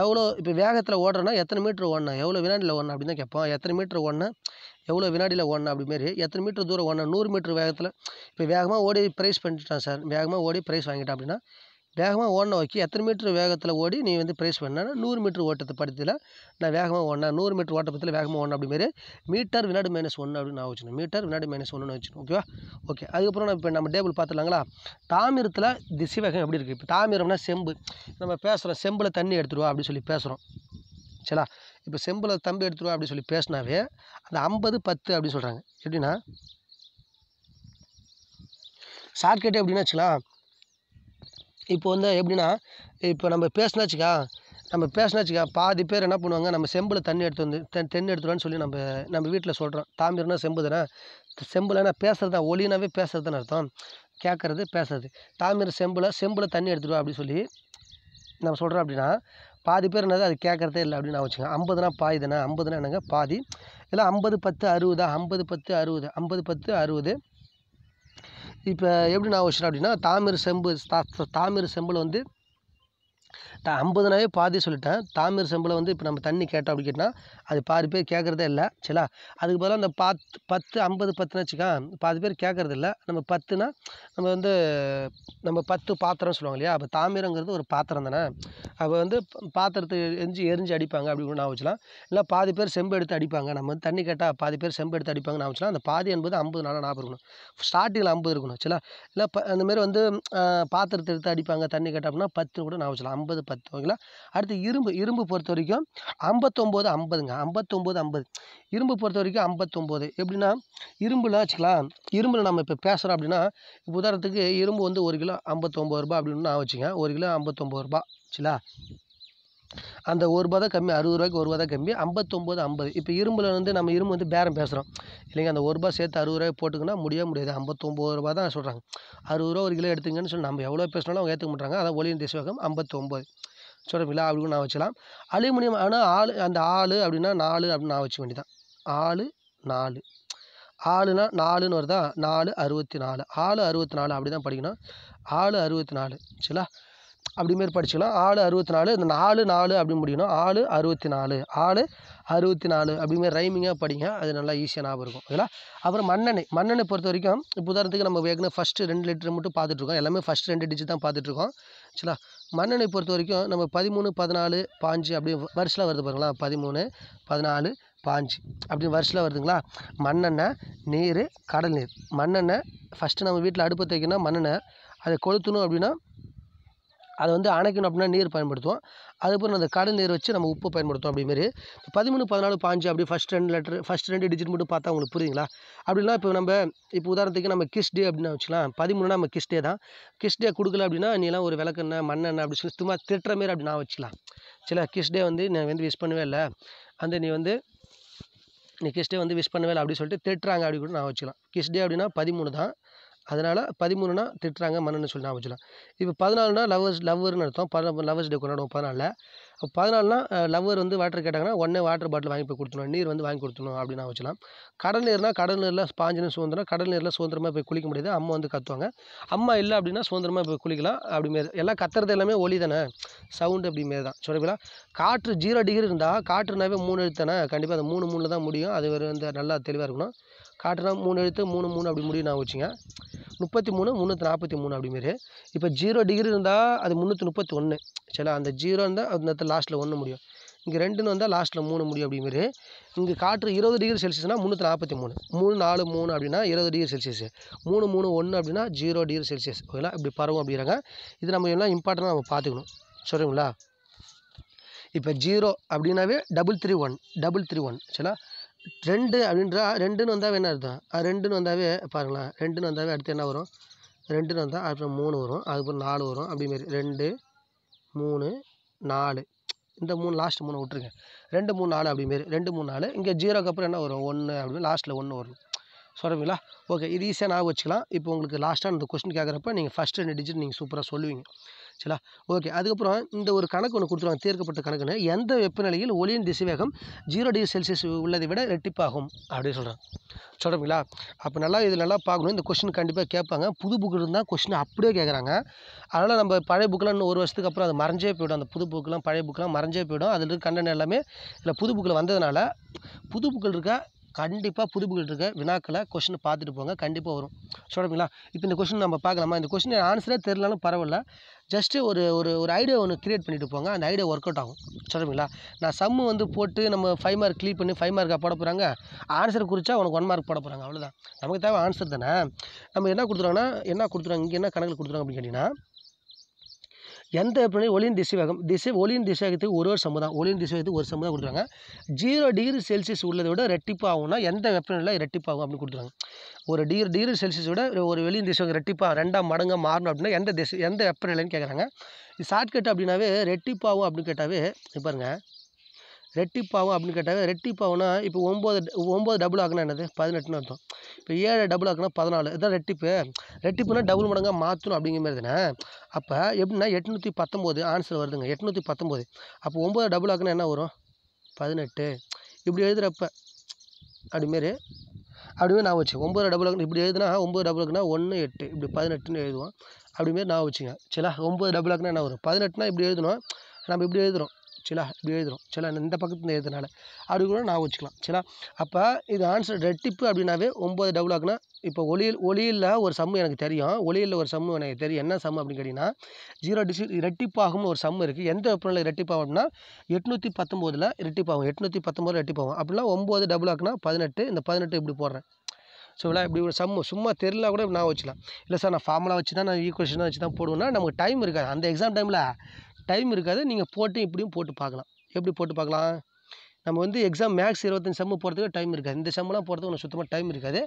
[SPEAKER 1] எவ்வளோ இப்போ வேகத்தில் ஓடுறோன்னா எத்தனை மீட்டர் ஓடணும் எவ்வளோ வினாடியில் ஓடணும் அப்படின்னு தான் கேட்போம் எத்தனை மீட்டர் ஓடணும் எவ்வளோ வினாடியில் ஓடணும் அப்படிமாரி எத்தனை மீட்டர் தூரம் ஓடணும் நூறு மீட்டர் வேகத்தில் இப்போ வேகமாக ஓடி ப்ரைஸ் பண்ணிட்டான் சார் வேகமாக ஓடி ப்ரைஸ் வாங்கிட்டான் அப்படின்னா வேகமாக ஓடின ஓகே எத்தனை மீட்ரு வேகத்தில் ஓடி நீ வந்து ப்ரைஸ் வின்னன்னா நூறு மீட்ரு ஓட்டத்தை படத்தில் நான் வேகமாக ஓடினேன் நூறு மீட்டர் ஓட்டப்பந்தயத்தில் வேகமாக ஓடினேன் அப்படிமாரி மீட்டர் வினாடி மைனஸ் ஒன்று அப்படின்னு நான் மீட்டர் வினாடி மைனஸ் ஒன்றுன்னு ஓகேவா ஓகே அதுக்கப்புறம் நம்ம இப்போ நம்ம டேபிள் பார்த்துலாங்களா தாமிரத்தில் திசை வேகம் எப்படி இருக்குது இப்போ தாமிரம்னா செம்பு நம்ம பேசுகிறோம் செம்பில் தண்ணி எடுத்துருவோம் அப்படின்னு சொல்லி பேசுகிறோம் சரிங்களா இப்போ செம்பில் தம்பி எடுத்துருவோம் அப்படின்னு சொல்லி பேசினாவே அந்த ஐம்பது பத்து அப்படின்னு சொல்கிறாங்க எப்படின்னா சாக்கெட்டு எப்படின்னா வச்சுக்கலாம் இப்போ வந்து எப்படின்னா இப்போ நம்ம பேசினா நம்ம பேசினா பாதி பேர் என்ன பண்ணுவாங்க நம்ம செம்பில் தண்ணி எடுத்து வந்து தென் தென்னு எடுத்துடுவான்னு சொல்லி நம்ம நம்ம வீட்டில் சொல்கிறோம் தாமிரம்னா செம்பு தானே செம்புலனா பேசுகிறது தான் ஒளினாவே பேசுகிறது தானே அர்த்தம் கேட்குறது பேசுறது தாமிர செம்பில் செம்பில் தண்ணி எடுத்துடுவா அப்படின்னு சொல்லி நம்ம சொல்கிறோம் அப்படின்னா பாதி பேர் என்னது அது கேட்குறதே இல்லை அப்படின்னு நான் வச்சுக்கேன் ஐம்பதுனா தானே ஐம்பதுனா என்னங்க பாதி இல்லை ஐம்பது பத்து அறுபதா ஐம்பது பத்து அறுபது ஐம்பது பத்து அறுபது இப்போ எப்படி நான் வச்சுட்டேன் அப்படின்னா தாமிர செம்பு தாமிர செம்பில் வந்து நான் ஐம்பதுனாவே பாதி சொல்லிட்டேன் தாமிர செம்பில் வந்து இப்போ நம்ம தண்ணி கேட்டோம் அப்படின்னு கேட்டால் அது பாதி பேர் கேட்குறதே இல்லை சரிங்களா அதுக்கு பதிலாக அந்த பத்து பத்து ஐம்பது பத்துன்னு வச்சுக்கா பாதி பேர் கேட்குறது இல்லை நம்ம பத்துனா நம்ம வந்து நம்ம பத்து பாத்திரம்னு சொல்லுவாங்க இல்லையா அப்போ தாமிரங்கிறது ஒரு பாத்திரம் தானே அப்போ வந்து பாத்திரத்தை எரிஞ்சு எரிஞ்சு அடிப்பாங்க கூட நான் வச்சலாம் இல்லை பாதி பேர் செம்பு எடுத்து அடிப்பாங்க நம்ம வந்து தண்ணி கேட்டால் பாதி பேர் செம்பு எடுத்து அடிப்பாங்க நான் வச்சலாம் அந்த பாதி என்பது ஐம்பது நாளாக நாற்பது இருக்கணும் ஸ்டார்டிங்கில் ஐம்பது இருக்கணும் சில இல்லை அந்தமாரி வந்து பாத்திரத்தை எடுத்து அடிப்பாங்க தண்ணி கேட்டால் அப்படின்னா பத்து கூட நான் வச்சலாம் ஐம்பது பத்து ஓகேங்களா அடுத்து இரும்பு இரும்பு பொறுத்த வரைக்கும் ஐம்பத்தொம்போது ஐம்பதுங்க ஐம்பத்தொம்போது ஐம்பது இரும்பு பொறுத்த வரைக்கும் ஐம்பத்தொம்போது எப்படின்னா இரும்புலாம் வச்சுக்கலாம் இரும்பில் நம்ம இப்போ பேசுகிறோம் அப்படின்னா இப்போ உதாரணத்துக்கு இரும்பு வந்து ஒரு கிலோ ஐம்பத்தொம்போது ரூபா அப்படின்னு நான் வச்சுக்கேன் ஒரு கிலோ ஐம்பத்தொம்போது ரூபா சரிங்களா அந்த ஒரு ரூபா தான் கம்மி அறுபது ரூபாய்க்கு ஒரு ரூபா தான் கம்மி ஐம்பத்தொம்போது ஐம்பது இப்போ இரும்பில் வந்து நம்ம இரும்பு வந்து பேரம் பேசுகிறோம் இல்லைங்க அந்த ஒரு ரூபா சேர்த்து அறுபது ரூபாய் போட்டுக்கணும் முடிய முடியாது ஐம்பத்தொம்போது ரூபா தான் சொல்கிறாங்க அறுபது ரூபா ஒரு கிலோ எடுத்துங்கன்னு சொல்லி நம்ம எவ்வளோ பேசினாலும் அவங்க ஏற்றுக்க மாட்டாங்க அதான் ஒளியின் திசைவாகம் ஐம்பத்தொம்போது சொல்கிற விழா அப்படின்னு நான் வச்சுக்கலாம் அலுமினியம் ஆனால் ஆள் அந்த ஆள் அப்படின்னா நாலு அப்படின்னு நான் வச்சுக்க வேண்டியதான் ஆள் நாலு ஆளுனா நாலுன்னு வருதா நாலு அறுபத்தி நாலு ஆள் அறுபத்தி நாலு அப்படி தான் படிக்கணும் ஆள் அறுபத்தி நாலு சரிங்களா அப்படிமாரி படிச்சுக்கலாம் ஆள் அறுபத்தி நாலு இந்த நாலு நாலு அப்படின்னு முடியணும் ஆள் அறுபத்தி நாலு ஆள் அறுபத்தி நாலு அப்படிமாரி ரைமிங்காக படிங்க அது நல்லா ஈஸியாக ஞாபகம் இருக்கும் இதெல்லாம் அப்புறம் மண்ணெண்ணெய் மண்ணெண்ணெய் பொறுத்த வரைக்கும் இப்போ உதாரணத்துக்கு நம்ம வேகனே ஃபஸ்ட்டு ரெண்டு லிட்டர் மட்டும் பார்த்துட்ருக்கோம் எல்லாமே ஃபஸ்ட்டு ரெண்டு டிஜிட் தான் பார்த்துட்ருக்கோம் சரிங்களா மண்ணெண்ணெய் பொறுத்த வரைக்கும் நம்ம பதிமூணு பதினாலு பாஞ்சு அப்படி வருஷம் வருது பாருங்களா பதிமூணு பதினாலு பாஞ்சு அப்படின்னு வருஷம் வருதுங்களா மண்ணெண்ணெய் நீர் கடல் நீர் மண்ணெண்ணெய் ஃபஸ்ட்டு நம்ம வீட்டில் அடுப்பு தைக்கணும் மண்ணெண்ணெய் அதை கொளுத்தணும் அப்படின்னா அதை வந்து அணைக்கணும் அப்படின்னா நீர் பயன்படுத்துவோம் அதுக்கப்புறம் அந்த கடல் நீர் வச்சு நம்ம உப்பு பயன்படுத்துவோம் அப்படிமாரி பதிமூணு பதினாலு பாஞ்சு அப்படி ஃபஸ்ட் ரெண்டு லெட்ரு ஃபஸ்ட் ரெண்டு டிஜிட் மட்டும் பார்த்தா உங்களுக்கு புரியுங்களா அப்படின்னா இப்போ நம்ம இப்போ உதாரணத்துக்கு நம்ம கிஸ்டே டே அப்படின்னு வச்சுக்கலாம் பதிமூணுனா நம்ம கிஸ்டே தான் கிஸ்டே டே கொடுக்கல அப்படின்னா நீலாம் ஒரு விளக்கெண்ணெய் மண்ணெண்ணெய் அப்படி சொல்லி சும்மா திட்டுற மாரி அப்படி நான் வச்சுக்கலாம் சில கிஸ்டே டே வந்து நான் வந்து விஷ் பண்ணவே இல்லை அந்த நீ வந்து நீ கிஸ்டே வந்து விஷ் பண்ணவே இல்லை அப்படின்னு சொல்லிட்டு திட்டுறாங்க அப்படி கூட நான் வச்சுக்கலாம் கிஸ்டே டே அப்படின்னா பதிமூணு தான் அதனால் பதிமூணுனா திட்டுறாங்க மன்னன்னு சொல்லி நான் வச்சுக்கலாம் இப்போ பதினாலுனா லவ்வர்ஸ் லவ்வர்னு அர்த்தம் பதினா லவ்வர்ஸ் டே கொண்டாடுவோம் பதினாலில் அப்போ பதினாலுனா லவ்வர் வந்து வாட்டர் கேட்டாங்கன்னா உடனே வாட்டர் பாட்டில் வாங்கி போய் கொடுத்துணும் நீர் வந்து வாங்கி கொடுத்துணும் அப்படின்னு ஞாபகம் வச்சுக்கலாம் கடல் நீர்னால் கடல் நீரில் ஸ்பாஞ்சுன்னு சுதந்திரம் கடல் நீரில் சுதந்திரமாக போய் குளிக்க முடியாது அம்மா வந்து கற்றுவாங்க அம்மா இல்லை அப்படின்னா சுதந்திரமாக போய் குளிக்கலாம் அப்படிமாரி எல்லாம் கத்துறது எல்லாமே ஒலி தானே சவுண்டு அப்படிமாரி தான் சொல்லிங்களா காற்று ஜீரோ டிகிரி இருந்தால் காற்றுனாவே மூணு எழுத்தானே கண்டிப்பாக அந்த மூணு மூணில் தான் முடியும் அது வந்து நல்லா தெளிவாக இருக்கணும் காட்டுனா மூணு எழுத்து மூணு மூணு அப்படி முடியும் ஞாபகம் வச்சுங்க முப்பத்தி மூணு முந்நூற்றி நாற்பத்தி மூணு அப்படி மாரி இப்போ ஜீரோ டிகிரி இருந்தால் அது முந்நூற்றி முப்பத்தி ஒன்று சில அந்த ஜீரோ இருந்தால் அந்த நேரத்தில் லாஸ்ட்டில் ஒன்று முடியும் இங்கே ரெண்டுன்னு வந்தால் லாஸ்ட்டில் மூணு முடியும் அப்படிமாரி மாரி இங்கே காற்று இருபது டிகிரி செல்சியஸ்னால் முந்நூற்றி நாற்பத்தி மூணு மூணு நாலு மூணு அப்படின்னா இருபது டிகிரி செல்சியஸ் மூணு மூணு ஒன்று அப்படின்னா ஜீரோ டிகிரி செல்சியஸ் ஓகேங்களா இப்படி பரவும் அப்படிங்கிறாங்க இது நம்ம எல்லாம் இம்பார்ட்டண்டாக நம்ம பார்த்துக்கணும் சரிங்களா இப்போ ஜீரோ அப்படின்னாவே double three one double three one சரிங்களா ரெண்டு அப்படின்றா ரெண்டுன்னு வந்தாவே என்ன அர்த்தம் ரெண்டுன்னு வந்தாவே பாருங்களேன் ரெண்டுன்னு வந்தாவே அடுத்து என்ன வரும் ரெண்டுன்னு வந்தால் அப்புறம் மூணு வரும் அதுக்கப்புறம் நாலு வரும் அப்படிமாரி ரெண்டு மூணு நாலு இந்த மூணு லாஸ்ட்டு மூணு விட்ருங்க ரெண்டு மூணு நாலு அப்படிமாரி ரெண்டு மூணு நாலு இங்கே ஜீரோக்கு அப்புறம் என்ன வரும் ஒன்று அப்படின்னு லாஸ்ட்டில் ஒன்று வரும் சொல்கிறீங்களா ஓகே இது ஈஸியாக நான் வச்சுக்கலாம் இப்போ உங்களுக்கு லாஸ்ட்டாக அந்த கொஸ்டின் கேட்குறப்ப நீங்கள் ஃபஸ்ட்டு ரெண்டு டிஜிட் நீங்கள் சூப்பராக சொல்லுவீங்க சரிங்களா ஓகே அதுக்கப்புறம் இந்த ஒரு கணக்கு ஒன்று கொடுத்துருவாங்க தீர்க்கப்பட்ட கணக்குன்னு எந்த வெப்பநிலையில் ஒளியின் திசைவேகம் ஜீரோ டிகிரி செல்சியஸ் உள்ளதை விட ரெட்டிப்பாகும் அப்படின்னு சொல்கிறாங்க சொல்கிறீங்களா அப்போ நல்லா இது நல்லா பார்க்கணும் இந்த கொஷின் கண்டிப்பாக கேட்பாங்க புது புக்கு இருந்தால் கொஷின் அப்படியே கேட்குறாங்க அதனால் நம்ம பழைய புக்கெலாம் இன்னும் ஒரு வருஷத்துக்கு அப்புறம் அது மறைஞ்சே போயிடும் அந்த புது புக்கெலாம் பழைய புக்கெலாம் மறைஞ்சே போயிடும் அதில் இருக்க கண்டன எல்லாமே இல்லை புது புக்கில் வந்ததுனால புது புக்கில் இருக்க கண்டிப்பாக இருக்க வினாக்களை கொஷினை பார்த்துட்டு போங்க கண்டிப்பாக வரும் சொல்கிறீங்களா இப்போ இந்த கொஷின் நம்ம பார்க்கலாமா இந்த கொஷின் ஆன்சரே தெரிலனாலும் பரவாயில்ல ஜஸ்ட்டு ஒரு ஒரு ஒரு ஐடியா ஒன்று க்ரியேட் பண்ணிவிட்டு போங்க அந்த ஐடியா ஒர்க் அவுட் ஆகும் சொல்லுறீங்களா நான் சம்மு வந்து போட்டு நம்ம ஃபைவ் மார்க் க்ளீன் பண்ணி ஃபைவ் மார்க்காக போட போகிறாங்க ஆன்சர் குறித்தா உனக்கு ஒன் மார்க் போட போகிறாங்க அவ்வளோதான் நமக்கு தேவை ஆன்சர் தானே நம்ம என்ன கொடுத்துருவாங்கன்னா என்ன கொடுத்துருவாங்க இங்கே என்ன கணக்கில் கொடுத்துருவாங்க அப்படின்னு கேட்டிங்கன்னா எந்த வெப்பநிலை ஒளியின் திசைவேகம் திசை ஒளியின் திசைவேகத்துக்கு ஒரு ஒரு தான் ஒளியின் திசைவேகத்துக்கு ஒரு சம்பதம் கொடுக்குறாங்க ஜீரோ டிகிரி செல்சியஸ் உள்ளதை விட ரெட்டிப்பாகும்னா எந்த வெப்பநிலை ரெட்டிப்பாகும் அப்படின்னு கொடுத்துருவாங்க ஒரு டிகிரி டிகிரி செல்சியஸ் விட ஒரு வெளியின் திசைவேகம் ரெட்டிப்பாக ரெண்டாம் மடங்காக மாறணும் அப்படின்னா எந்த திசை எந்த வெப்பநிலைன்னு கேட்குறாங்க ஷார்ட்கட் அப்படின்னாவே ரெட்டிப்பாகும் அப்படின்னு கேட்டாவே பாருங்கள் பாவம் அப்படின்னு கேட்டாங்க ரெட்டிப்பாகும்னா இப்போ ஒம்பது ஒம்பது டபுள் ஆகுன்னா என்னது பதினெட்டுன்னு அர்த்தம் இப்போ ஏழு டபுள் ஆகுன்னா பதினாலு இதுதான் ரெட்டிப்பு ரெட்டிப்புனா டபுள் மடங்காக மாற்றணும் அப்படிங்கிற மாதிரி தானே அப்போ எப்படின்னா எட்நூற்றி பத்தொம்போது ஆன்சர் வருதுங்க எட்நூற்றி பத்தொம்போது அப்போ ஒம்பது டபுள் ஆகுன்னா என்ன வரும் பதினெட்டு இப்படி எழுதுகிறப்ப அப்படிமாரி அப்படிமாரி நான் வச்சு ஒம்பது டபுள் ஆகுன்னு இப்படி எழுதுனா ஒம்பது டபுள் ஆகுனா ஒன்று எட்டு இப்படி பதினெட்டுன்னு எழுதுவோம் அப்படிமாரி நான் வச்சுங்க சரிங்களா ஒம்பது டபுள் ஆகுனா என்ன வரும் பதினெட்டுனா இப்படி எழுதணும் நம்ம இப்படி எழுதுகிறோம் சில இப்படி எழுதுகிறோம் சில இந்த பக்கத்துலேருந்து எழுதுனால அப்படி கூட நான் வச்சுக்கலாம் சில அப்போ இது ஆன்சர் ரெட்டிப்பு அப்படின்னாவே ஒம்பது டபுள் ஆக்குனா இப்போ ஒளியில் ஒளியில் ஒரு சம்மு எனக்கு தெரியும் ஒளியில் ஒரு சம்மு எனக்கு தெரியும் என்ன சம்மு அப்படின்னு கேட்டிங்கன்னா ஜீரோ டிசி ரெட்டிப்பாகும் ஒரு சம்மு இருக்குது எந்த வெப்பநிலை அப்படின்னா எட்நூற்றி பத்தொம்போதில் ரெட்டிப்பாகும் எட்நூற்றி பத்தொம்போதில் ரெட்டிப்பாகும் அப்படிலாம் ஒம்பது டபுள் ஆக்குனா பதினெட்டு இந்த பதினெட்டு இப்படி போடுறேன் ஸோ இல்லை இப்படி ஒரு சம்மு சும்மா தெரில கூட நான் வச்சுக்கலாம் இல்லை சார் நான் ஃபார்முலா வச்சு தான் நான் ஈக்குவேஷனாக வச்சு தான் போடுவேன்னா நமக்கு டைம் இருக்காது அந்த எக்ஸாம் டைமில் டைம் இருக்காது நீங்கள் போட்டும் இப்படியும் போட்டு பார்க்கலாம் எப்படி போட்டு பார்க்கலாம் நம்ம வந்து எக்ஸாம் மேக்ஸ் இருபத்தஞ்சி செம்மு போகிறதுக்கு டைம் இருக்காது இந்த செம்மெலாம் போகிறதுக்கு ஒன்று சுத்தமாக டைம் இருக்காது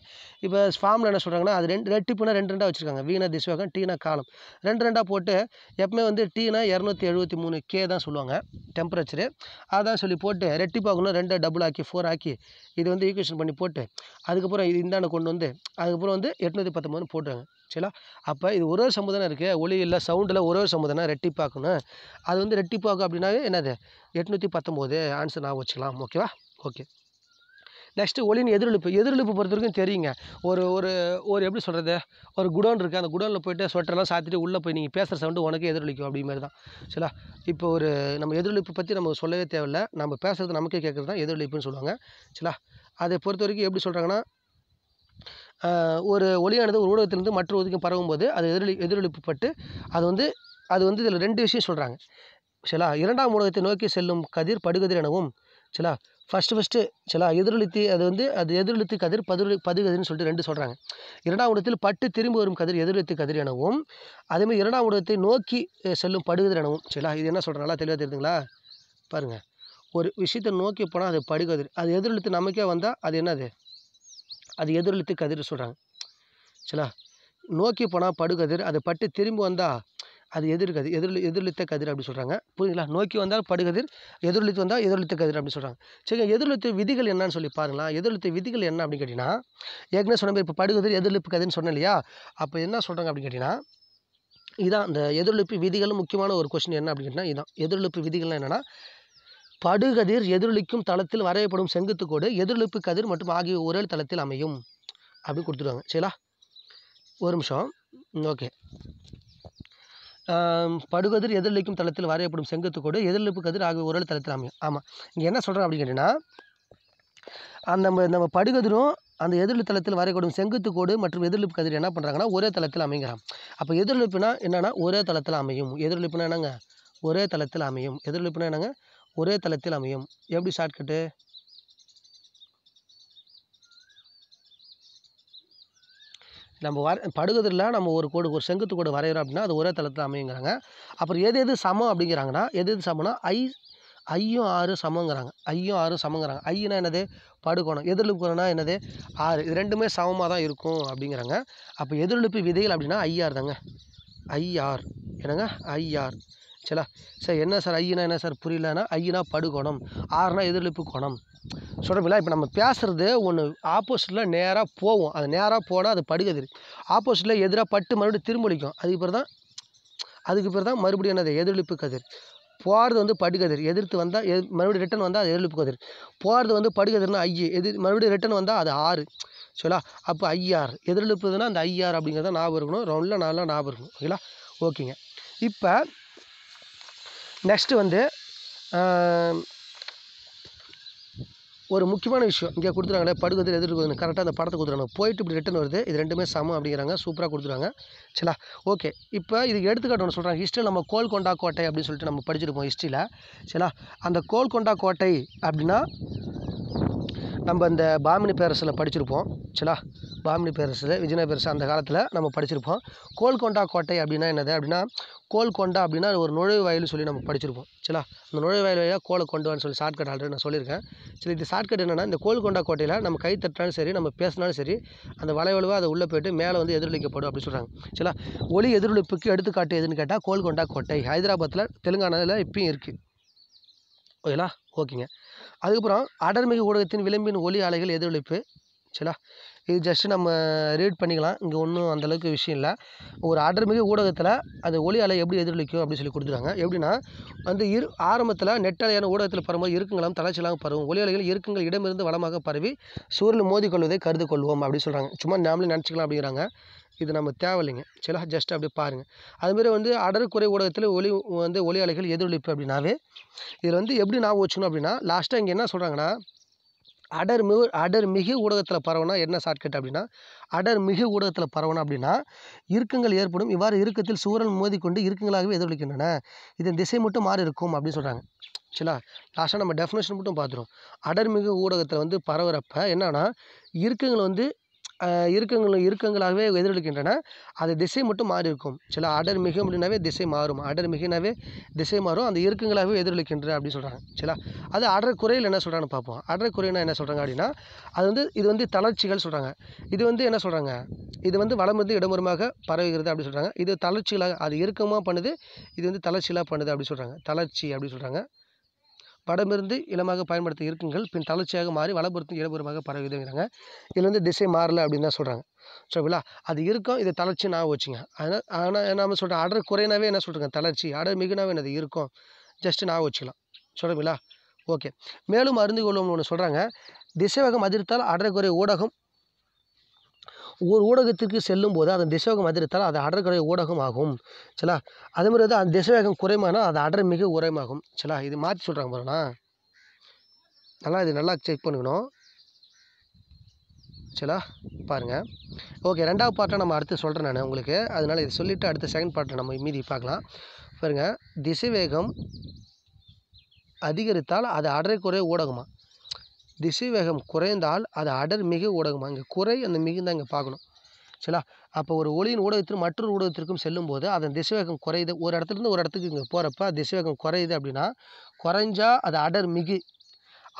[SPEAKER 1] இப்போ ஃபார்மில் என்ன சொல்கிறாங்கன்னா அது ரெண்டு பண்ணால் ரெண்டு ரெண்டாக வச்சுருக்காங்க வீணா திசுவாக்கம் டீனா காலம் ரெண்டு ரெண்டாக போட்டு எப்பவுமே வந்து டீனா இரநூத்தி எழுபத்தி மூணு கே தான் சொல்லுவாங்க டெம்பரேச்சரு அதான் சொல்லி போட்டு ரெட்டி பார்க்கணும் ரெண்டை டபுள் ஆக்கி ஃபோர் ஆக்கி இது வந்து ஈக்குவேஷன் பண்ணி போட்டு அதுக்கப்புறம் இது இந்தாண்டை கொண்டு வந்து அதுக்கப்புறம் வந்து எட்நூற்றி பத்தொம்போதுன்னு போட்டுருவாங்க ஆக்சுவலாக அப்போ இது ஒரே ஒரு சம்பு தானே இருக்குது இல்லை சவுண்டில் ஒரே ஒரு சம்பு ரெட்டி பார்க்கணும் அது வந்து ரெட்டிப்பாக்கும் அப்படின்னாவே என்னது எட்நூற்றி பத்தொம்போது ஆன்சர் நான் வச்சுக்கலாம் ஓகேவா ஓகே நெக்ஸ்ட்டு ஒளியின் எதிரொலிப்பு எதிரொலிப்பு பொறுத்த வரைக்கும் தெரியுங்க ஒரு ஒரு ஒரு எப்படி சொல்கிறது ஒரு குடோன் இருக்குது அந்த குடோனில் போய்ட்டு ஸ்வெட்டர்லாம் சாத்திட்டு உள்ளே போய் நீங்கள் பேசுகிற சவுண்டு உனக்கே எதிரொலிக்கும் அப்படி மாதிரி தான் சரிங்களா இப்போ ஒரு நம்ம எதிரொலிப்பு பற்றி நம்ம சொல்லவே தேவையில்லை நம்ம பேசுகிறது நமக்கே கேட்குறது தான் எதிரொலிப்புன்னு சொல்லுவாங்க சரிங்களா அதை பொறுத்த வரைக்கும் எப்படி சொல்கிறாங்கன்னா ஒரு ஒலியானது ஒரு ஊடகத்திலிருந்து மற்ற ஊதிக்கும் பரவும்போது அது எதிரொலி எதிரொலிப்புப்பட்டு அது வந்து அது வந்து இதில் ரெண்டு விஷயம் சொல்கிறாங்க சரிங்களா இரண்டாம் ஊடகத்தை நோக்கி செல்லும் கதிர் படுகதிர் எனவும் சரிங்களா ஃபஸ்ட்டு ஃபஸ்ட்டு சரிங்களா எதிரொலித்து அது வந்து அது எதிரொலித்து கதிர் பதிரொலி பதுகதிர்னு சொல்லிட்டு ரெண்டு சொல்கிறாங்க இரண்டாம் ஊடகத்தில் பட்டு திரும்பி வரும் கதிர் எதிரொலித்து கதிர் எனவும் அதேமாதிரி இரண்டாம் ஊடகத்தை நோக்கி செல்லும் படுகதிர் எனவும் சரிங்களா இது என்ன சொல்கிறேன் நல்லா தெளிவாக தெரியுதுங்களா பாருங்கள் ஒரு விஷயத்தை நோக்கி போனால் அது படுகதிர் அது எதிரொலித்து நமக்கே வந்தால் அது என்னது அது எதிரொலித்து கதிர் சொல்கிறாங்க சரிங்களா நோக்கி போனால் படுகதிர் அது பட்டு திரும்பி வந்தால் அது எதிர்கதிர் எதிரொலி எதிரொலித்த கதிர் அப்படின்னு சொல்கிறாங்க புரியுதுங்களா நோக்கி வந்தால் படுகதிர் எதிரொலித்து வந்தால் எதிரொலித்த கதிர் அப்படின்னு சொல்கிறாங்க சரிங்க எதிரொலித்த விதிகள் என்னன்னு சொல்லி பாருங்களா எதிரொலித்த விதிகள் என்ன அப்படின்னு கேட்டிங்கன்னா ஏற்கனவே சொன்ன இப்போ படுகதிர் எதிரொலிப்பு கதிர்னு சொன்னேன் இல்லையா அப்போ என்ன சொல்கிறாங்க அப்படின்னு கேட்டிங்கன்னா இதான் இந்த எதிரொலிப்பு விதிகளும் முக்கியமான ஒரு கொஸ்டின் என்ன அப்படின்னு கேட்டிங்கன்னா இதான் எதிரொலிப்பு விதிகள்லாம் என்னென்னா படுகதிர் எதிரொலிக்கும் தளத்தில் வரையப்படும் செங்குத்து கோடு எதிரொலிப்பு கதிர் மற்றும் ஆகிய ஒரே தளத்தில் அமையும் அப்படின்னு கொடுத்துருவாங்க சரிங்களா ஒரு நிமிஷம் ஓகே படுகதிர் எதிரொலிக்கும் தளத்தில் வரையப்படும் செங்குத்து கோடு எதிரொலிப்பு கதிர் ஆகிய ஒரே தளத்தில் அமையும் ஆமாம் இங்கே என்ன சொல்கிறேன் அப்படின்னு கேட்டிங்கன்னா அந்த நம்ம படுகதிரும் அந்த எதிரொலி தளத்தில் வரையக்கூடும் செங்குத்து கோடு மற்றும் எதிரொலிப்பு கதிர் என்ன பண்ணுறாங்கன்னா ஒரே தளத்தில் அமைங்கிறான் அப்போ எதிரொலிப்புனா என்னென்னா ஒரே தளத்தில் அமையும் எதிரொலிப்புனா என்னங்க ஒரே தளத்தில் அமையும் எதிரொலிப்புனா என்னங்க ஒரே தளத்தில் அமையும் எப்படி ஷார்ட்கட்டு நம்ம வர படுகதில் நம்ம ஒரு கோடு ஒரு செங்குத்து கோடு வரைகிறோம் அப்படின்னா அது ஒரே தளத்தில் அமையுங்கிறாங்க அப்புறம் எது எது சமம் அப்படிங்கிறாங்கன்னா எது எது சமம்னா ஐ ஐயும் ஆறு சமங்கிறாங்க ஐயும் ஆறு சமங்கிறாங்க ஐயனா என்னது படுகோணம் எதிரொலிப்புனா என்னது ஆறு இது ரெண்டுமே சமமாக தான் இருக்கும் அப்படிங்கிறாங்க அப்போ எதிரொலிப்பு விதைகள் அப்படின்னா ஐஆர் தாங்க ஐஆர் என்னங்க ஐஆர் சரிங்களா சார் என்ன சார் ஐயனா என்ன சார் புரியலன்னா ஐயனா படுகோணம் ஆறுனா எதிரொலிப்பு கோணம் சொல்கிறோம்ல இப்போ நம்ம பேசுகிறது ஒன்று ஆப்போசிட்டில் நேராக போவோம் அது நேராக போனால் அது படுகதிர் ஆப்போசிட்டில் எதிராக பட்டு மறுபடியும் ஒழிக்கும் அதுக்கு பிறகு தான் அதுக்கு பிறகு தான் மறுபடியும் என்னது எதிரொலிப்பு கதிர் போகிறது வந்து படுகதிர் எதிர்த்து வந்தால் எ மறுபடியும் ரிட்டன் வந்தால் அது எதிர்ப்பு கதிர் போகிறது வந்து படுகதிர்னா ஐயே எதிர் மறுபடியும் ரிட்டன் வந்தால் அது ஆறு சரிங்களா அப்போ ஐஆர் எதிர்ப்புதுன்னா அந்த ஐஆர் அப்படிங்கிறத ஞாபகம் இருக்கணும் ரவுண்டில் நாலாம் ஞாபகம் இருக்கணும் ஓகேங்களா ஓகேங்க இப்போ நெக்ஸ்ட்டு வந்து ஒரு முக்கியமான விஷயம் இங்கே கொடுத்துருக்காங்க படுக்கிறது எதிர்க்கிறது கரெக்டாக அந்த படத்தை கொடுத்துருவாங்க போயிட்டு இப்படி ரிட்டன் வருது இது ரெண்டுமே சமம் அப்படிங்கிறாங்க சூப்பராக கொடுத்துருக்காங்க சரிங்களா ஓகே இப்போ இதுக்கு எடுத்துக்காட்டு ஒன்று சொல்கிறாங்க ஹிஸ்ட்ரியில் நம்ம கோல்கொண்டா கோட்டை அப்படின்னு சொல்லிட்டு நம்ம படிச்சிருப்போம் ஹிஸ்ட்ரியில் சரிங்களா அந்த கோல்கொண்டா கோட்டை அப்படின்னா நம்ம இந்த பாமினி பேரரசில் படிச்சிருப்போம் சரிங்களா பாமினி பேரரசில் விஜயநகர பேரரசு அந்த காலத்தில் நம்ம படிச்சிருப்போம் கோல்கொண்டா கோட்டை அப்படின்னா என்னது அப்படின்னா கோல் கொண்டா அப்படின்னா ஒரு வாயில் சொல்லி நம்ம படிச்சிருப்போம் சரிங்களா அந்த வாயில் வழியாக கோலை கொண்டு சொல்லி ஷார்ட்கட் ஆல்ரெடி நான் சொல்லியிருக்கேன் சரி இது ஷார்ட்கட் என்னென்னா இந்த கோல் கொண்டா கோட்டையில் நம்ம கை தட்டினாலும் சரி நம்ம பேசினாலும் சரி அந்த வளைவளவாக அதை உள்ளே போய்ட்டு மேலே வந்து எதிரொலிக்கப்படும் அப்படின்னு சொல்கிறாங்க சரிங்களா ஒளி எதிரொலிப்புக்கு எடுத்துக்காட்டு எதுன்னு கேட்டால் கோல்கொண்டா கோட்டை ஹைதராபாத்தில் தெலுங்கானாவில் இப்பயும் இருக்குது ஓகேங்களா ஓகேங்க அதுக்கப்புறம் அடர்மிகு ஊடகத்தின் விளிம்பின் ஒளி அலைகள் எதிரொலிப்பு சரிங்களா இது ஜஸ்ட்டு நம்ம ரீட் பண்ணிக்கலாம் இங்கே ஒன்றும் அந்தளவுக்கு விஷயம் இல்லை ஒரு மிக ஊடகத்தில் அது ஒளியால் எப்படி எதிரொலிக்கும் அப்படின்னு சொல்லி கொடுத்துருக்காங்க எப்படின்னா வந்து இரு ஆரம்பத்தில் நெட்டாலையான ஊடகத்தில் பரவும்போது இருக்குங்களாம் தளர்ச்சியெல்லாம் பரவும் அலைகள் இருக்குங்கள் இடமிருந்து வளமாக பரவி சூரியன் மோதி கொள்வதை கருது கொள்வோம் அப்படின்னு சொல்கிறாங்க சும்மா நாமளே நினச்சிக்கலாம் அப்படிங்கிறாங்க இது நம்ம தேவையில்லைங்க சில ஜஸ்ட் அப்படி பாருங்கள் அதுமாரி வந்து குறை ஊடகத்தில் ஒளி வந்து ஒளி அலைகள் எதிரொலிப்பு அப்படின்னாவே இதில் வந்து எப்படி நான் வச்சுக்கணும் அப்படின்னா லாஸ்ட்டாக இங்கே என்ன சொல்கிறாங்கன்னா அடர் மிகு அடர் மிகு ஊடகத்தில் பரவினா என்ன ஷார்ட்கட் அப்படின்னா அடர் மிகு ஊடகத்தில் பரவினா அப்படின்னா இறுக்கங்கள் ஏற்படும் இவ்வாறு இறுக்கத்தில் சூரன் மோதிக்கொண்டு இறுக்கங்களாகவே எதிரொலிக்கின்றன இதன் திசை மட்டும் மாறி இருக்கும் அப்படின்னு சொல்கிறாங்க சரிங்களா லாஸ்ட்டாக நம்ம டெஃபினேஷன் மட்டும் பார்த்துருவோம் அடர் மிகு ஊடகத்தில் வந்து பரவுறப்ப என்னென்னா இறுக்கங்கள் வந்து இறுக்கங்கள் இறுக்கங்களாகவே எதிரொலிக்கின்றன அது திசை மட்டும் மாறி இருக்கும் சில அடர் மிகும் அப்படின்னாவே திசை மாறும் அடர் மிகுனாவே திசை மாறும் அந்த இருக்கங்களாகவே எதிரொலிக்கின்ற அப்படின்னு சொல்கிறாங்க சில அது அடர் குறையில் என்ன சொல்கிறாங்கன்னு பார்ப்போம் அடர் குறைனா என்ன சொல்கிறாங்க அப்படின்னா அது வந்து இது வந்து தளர்ச்சிகள் சொல்கிறாங்க இது வந்து என்ன சொல்கிறாங்க இது வந்து வளமிருந்து இடமுறமாக பரவுகிறது அப்படின்னு சொல்கிறாங்க இது தளர்ச்சிகளாக அது இறுக்கமாக பண்ணுது இது வந்து தளர்ச்சிகளாக பண்ணுது அப்படின்னு சொல்கிறாங்க தளர்ச்சி அப்படின்னு சொல்கிறாங்க வடமிருந்து இளமாக பயன்படுத்த இருக்குங்கள் பின் தளர்ச்சியாக மாறி வலபுறத்து இடபுறமாக பரவிதுங்கிறாங்க இதில் வந்து திசை மாறல அப்படின்னு தான் சொல்கிறாங்க சரிங்களா அது இருக்கும் இது தளர்ச்சி நான் வச்சுங்க அதனால் ஆனால் நம்ம சொல்கிறேன் அடர் குறையினாவே என்ன சொல்கிறேன் தளர்ச்சி அடர் மிகுனாவே என்னது இருக்கும் ஜஸ்ட்டு நான் வச்சுக்கலாம் சொல்கிறீங்களா ஓகே மேலும் அருந்து கொள்ளும் ஒன்று சொல்கிறாங்க வகம் அதிர்த்தால் குறை ஊடகம் ஒரு ஊடகத்திற்கு செல்லும் போது அதன் திசைவேகம் அதிகரித்தால் அது அடர்குறை ஊடகம் ஆகும் சரிங்களா அதே மாதிரி வந்து அந்த திசைவேகம் குறைமானால் அது அடர் மிக உரைமாகும் சரிங்களா இது மாற்றி சொல்கிறாங்க பாருண்ணா நல்லா இது நல்லா செக் பண்ணிக்கணும் சரிங்களா பாருங்கள் ஓகே ரெண்டாவது பாட்டை நம்ம அடுத்து சொல்கிறேன் நான் உங்களுக்கு அதனால் இதை சொல்லிவிட்டு அடுத்த செகண்ட் பாட்டை நம்ம மீதி பார்க்கலாம் பாருங்கள் திசைவேகம் அதிகரித்தால் அது அடரை குறை ஊடகமாக திசை வேகம் குறைந்தால் அது அடர் மிகு ஊடகமாக இங்கே குறை அந்த மிகுந்த இங்கே பார்க்கணும் சரிங்களா அப்போ ஒரு ஒளியின் ஊடகத்தில் மற்றொரு ஊடகத்திற்கும் செல்லும்போது அதன் திசைவேகம் குறையுது ஒரு இடத்துலேருந்து ஒரு இடத்துக்கு இங்கே போகிறப்ப திசைவேகம் குறையுது அப்படின்னா குறைஞ்சா அது அடர் மிகு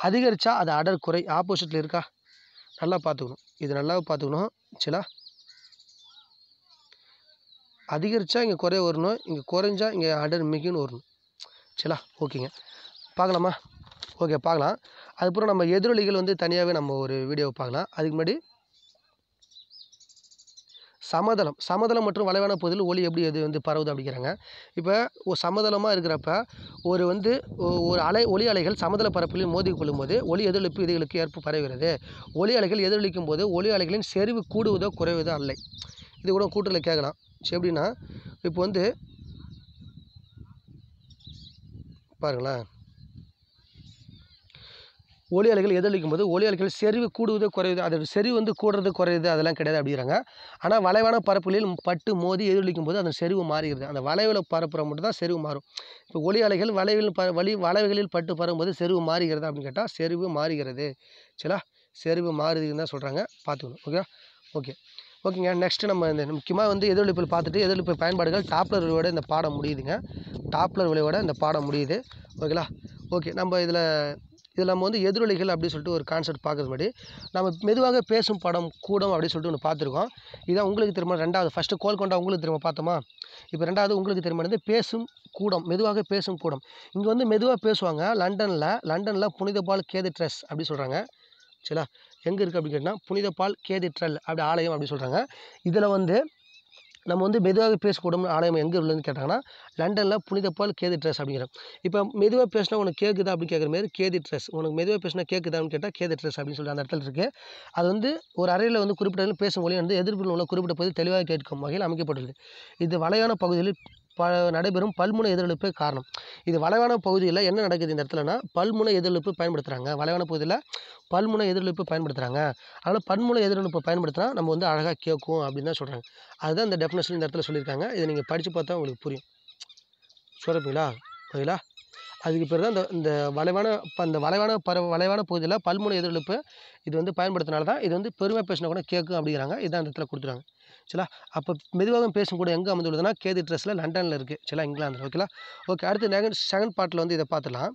[SPEAKER 1] அதிகரித்தா அது அடர் குறை ஆப்போசிட்டில் இருக்கா நல்லா பார்த்துக்கணும் இது நல்லா பார்த்துக்கணும் சரிங்களா அதிகரித்தா இங்கே குறைய வரணும் இங்கே குறைஞ்சா இங்கே அடர் மிகுன்னு வரணும் சரிங்களா ஓகேங்க பார்க்கலாமா ஓகே பார்க்கலாம் அதுக்கப்புறம் நம்ம எதிரொலிகள் வந்து தனியாகவே நம்ம ஒரு வீடியோவை பார்க்கலாம் அதுக்கு முன்னாடி சமதளம் சமதளம் மற்றும் வளைவான பகுதியில் ஒளி எப்படி எது வந்து பரவுது அப்படிங்கிறாங்க இப்போ சமதளமாக இருக்கிறப்ப ஒரு வந்து ஒரு அலை ஒளி அலைகள் சமதள பரப்பில் மோதி போது ஒளி எதிரொலிப்பு இதுகளுக்கு ஏற்ப பரவுகிறது ஒளி அலைகள் எதிரொலிக்கும் போது ஒளி அலைகளின் செறிவு கூடுவதோ குறைவதோ அல்ல இது கூட கூட்டத்தில் கேட்கலாம் சரி எப்படின்னா இப்போ வந்து பாருங்களேன் ஒளி அலைகள் எதிரொலிக்கும் போது ஒளி அலைகள் செறிவு கூடுவது குறையுது அதோட செறிவு வந்து கூடுறது குறையுது அதெல்லாம் கிடையாது அப்படிங்கிறாங்க ஆனால் வளைவான பரப்புகளில் பட்டு மோதி எதிரொலிக்கும் போது அந்த செறிவு மாறுகிறது அந்த வளைவில் பரப்புற மட்டும் தான் செறிவு மாறும் இப்போ ஒளி அலைகள் வளைவில் ப வழி வளைவுகளில் பட்டு பரவும்போது செறிவு மாறுகிறது அப்படின்னு கேட்டால் செறிவு மாறுகிறது சரிங்களா செறிவு மாறுதுன்னு தான் சொல்கிறாங்க பார்த்துக்கணும் ஓகே ஓகே ஓகேங்க நெக்ஸ்ட்டு நம்ம இந்த முக்கியமாக வந்து எதிரொலிப்பில் பார்த்துட்டு எதிரொலிப்பு பயன்பாடுகள் டாப்லர் விளைவோட இந்த பாடம் முடியுதுங்க டாப்லர் விளைவோட இந்த பாடம் முடியுது ஓகேங்களா ஓகே நம்ம இதில் இதில் நம்ம வந்து எதிரொலிகள் அப்படின்னு சொல்லிட்டு ஒரு கான்செப்ட் பார்க்கறது மாதிரி நம்ம மெதுவாக பேசும் படம் கூடம் அப்படின்னு சொல்லிட்டு ஒன்று பார்த்துருக்கோம் இதான் உங்களுக்கு திரும்ப ரெண்டாவது ஃபஸ்ட்டு கோல்கொண்டா உங்களுக்கு திரும்ப பார்த்தோமா இப்போ ரெண்டாவது உங்களுக்கு திரும்ப பேசும் கூடம் மெதுவாக பேசும் கூடம் இங்கே வந்து மெதுவாக பேசுவாங்க லண்டனில் லண்டனில் புனித பால் கேது ட்ரெஸ் அப்படின்னு சொல்கிறாங்க சரிங்களா எங்கே இருக்குது அப்படின்னு கேட்டால் புனித பால் ட்ரெல் அப்படி ஆலயம் அப்படின்னு சொல்கிறாங்க இதில் வந்து நம்ம வந்து மெதுவாக பேசக்கூடும் ஆலயம் எங்கே உள்ளதுன்னு கேட்டாங்கன்னா லண்டனில் புனித பால் கேதி ட்ரெஸ் அப்படிங்கிற இப்போ மெதுவாக பேசினா உனக்கு கேட்குதா அப்படின்னு கேட்குற மாதிரி கேதி ட்ரெஸ் உனக்கு மெதுவாக பேசினா கேட்குதான்னு கேட்டால் கேதி ட்ரெஸ் அப்படின்னு சொல்லி அந்த இடத்துல இருக்குது அது வந்து ஒரு அறையில் வந்து குறிப்பிட்ட பேசும் மொழியை வந்து எதிர்ப்பு உள்ள குறிப்பிட்ட பகுதி தெளிவாக கேட்கும் வகையில் அமைக்கப்பட்டுள்ளது இது வளையான பகுதியில் ப நடைபெறும் பல்முனை எதிரொலிப்பே காரணம் இது வளைவான பகுதியில் என்ன நடக்குது இந்த இடத்துலனா பல்முனை எதிரொலிப்பு பயன்படுத்துகிறாங்க வளைவான பகுதியில் பல்முனை எதிரொலிப்பு பயன்படுத்துகிறாங்க அதனால் பன்முனை எதிரொலிப்பு பயன்படுத்தினா நம்ம வந்து அழகாக கேட்கும் அப்படின்னு தான் சொல்கிறாங்க அதுதான் இந்த டெஃபினேஷன் இந்த இடத்துல சொல்லியிருக்காங்க இதை நீங்கள் படித்து பார்த்தா உங்களுக்கு புரியும் சொல்கிறப்பீங்களா ஓகேங்களா அதுக்கு பேர் தான் இந்த இந்த வளைவான இப்போ அந்த வளைவான பற வளைவான பகுதியில் பல்முனை எதிரொலிப்பு இது வந்து பயன்படுத்தினால தான் இது வந்து பெருமை பேசினா கூட கேட்கும் அப்படிங்கிறாங்க இதான் அந்த இடத்துல கொடுத்துருவாங்க சரிங்களா அப்போ மெதுவாக பேசும் கூட எங்கே அமைந்துள்ளதுன்னா கேது ட்ரெஸ்ஸில் லண்டனில் இருக்குது சரிங்களா இங்கிலாந்தில் ஓகேலா ஓகே அடுத்து நெகண்ட் செகண்ட் பார்ட்டில் வந்து இதை பார்த்துலாம்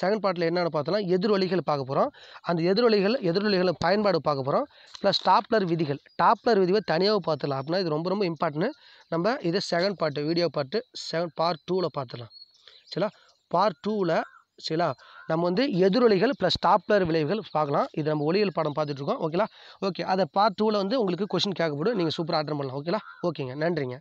[SPEAKER 1] செகண்ட் பார்ட்டில் என்னென்னு பார்த்தோம்னா எதிரொலிகள் பார்க்க போகிறோம் அந்த எதிரொலிகள் எதிரொலிகள் பயன்பாடு பார்க்க போகிறோம் ப்ளஸ் டாப்லர் விதிகள் டாப்லர் விதிவை தனியாக பார்த்துடலாம் அப்படின்னா இது ரொம்ப ரொம்ப இம்பார்ட்டன்ட் நம்ம இதை second part video part second part டூவில் பார்த்துலாம் சரிங்களா பார்ட் டூவில் சரிங்களா நம்ம வந்து எதிரொலிகள் ப்ளஸ் டாப்ளர் விளைவுகள் பார்க்கலாம் இது நம்ம ஒளியல் பாடம் பார்த்துட்ருக்கோம் ஓகேங்களா ஓகே அதை பார்ட் டூவில் வந்து உங்களுக்கு கொஷின் கேட்கப்படும் நீங்கள் சூப்பராக அட்டன் பண்ணலாம் ஓகேங்களா ஓகேங்க நன்றிங்க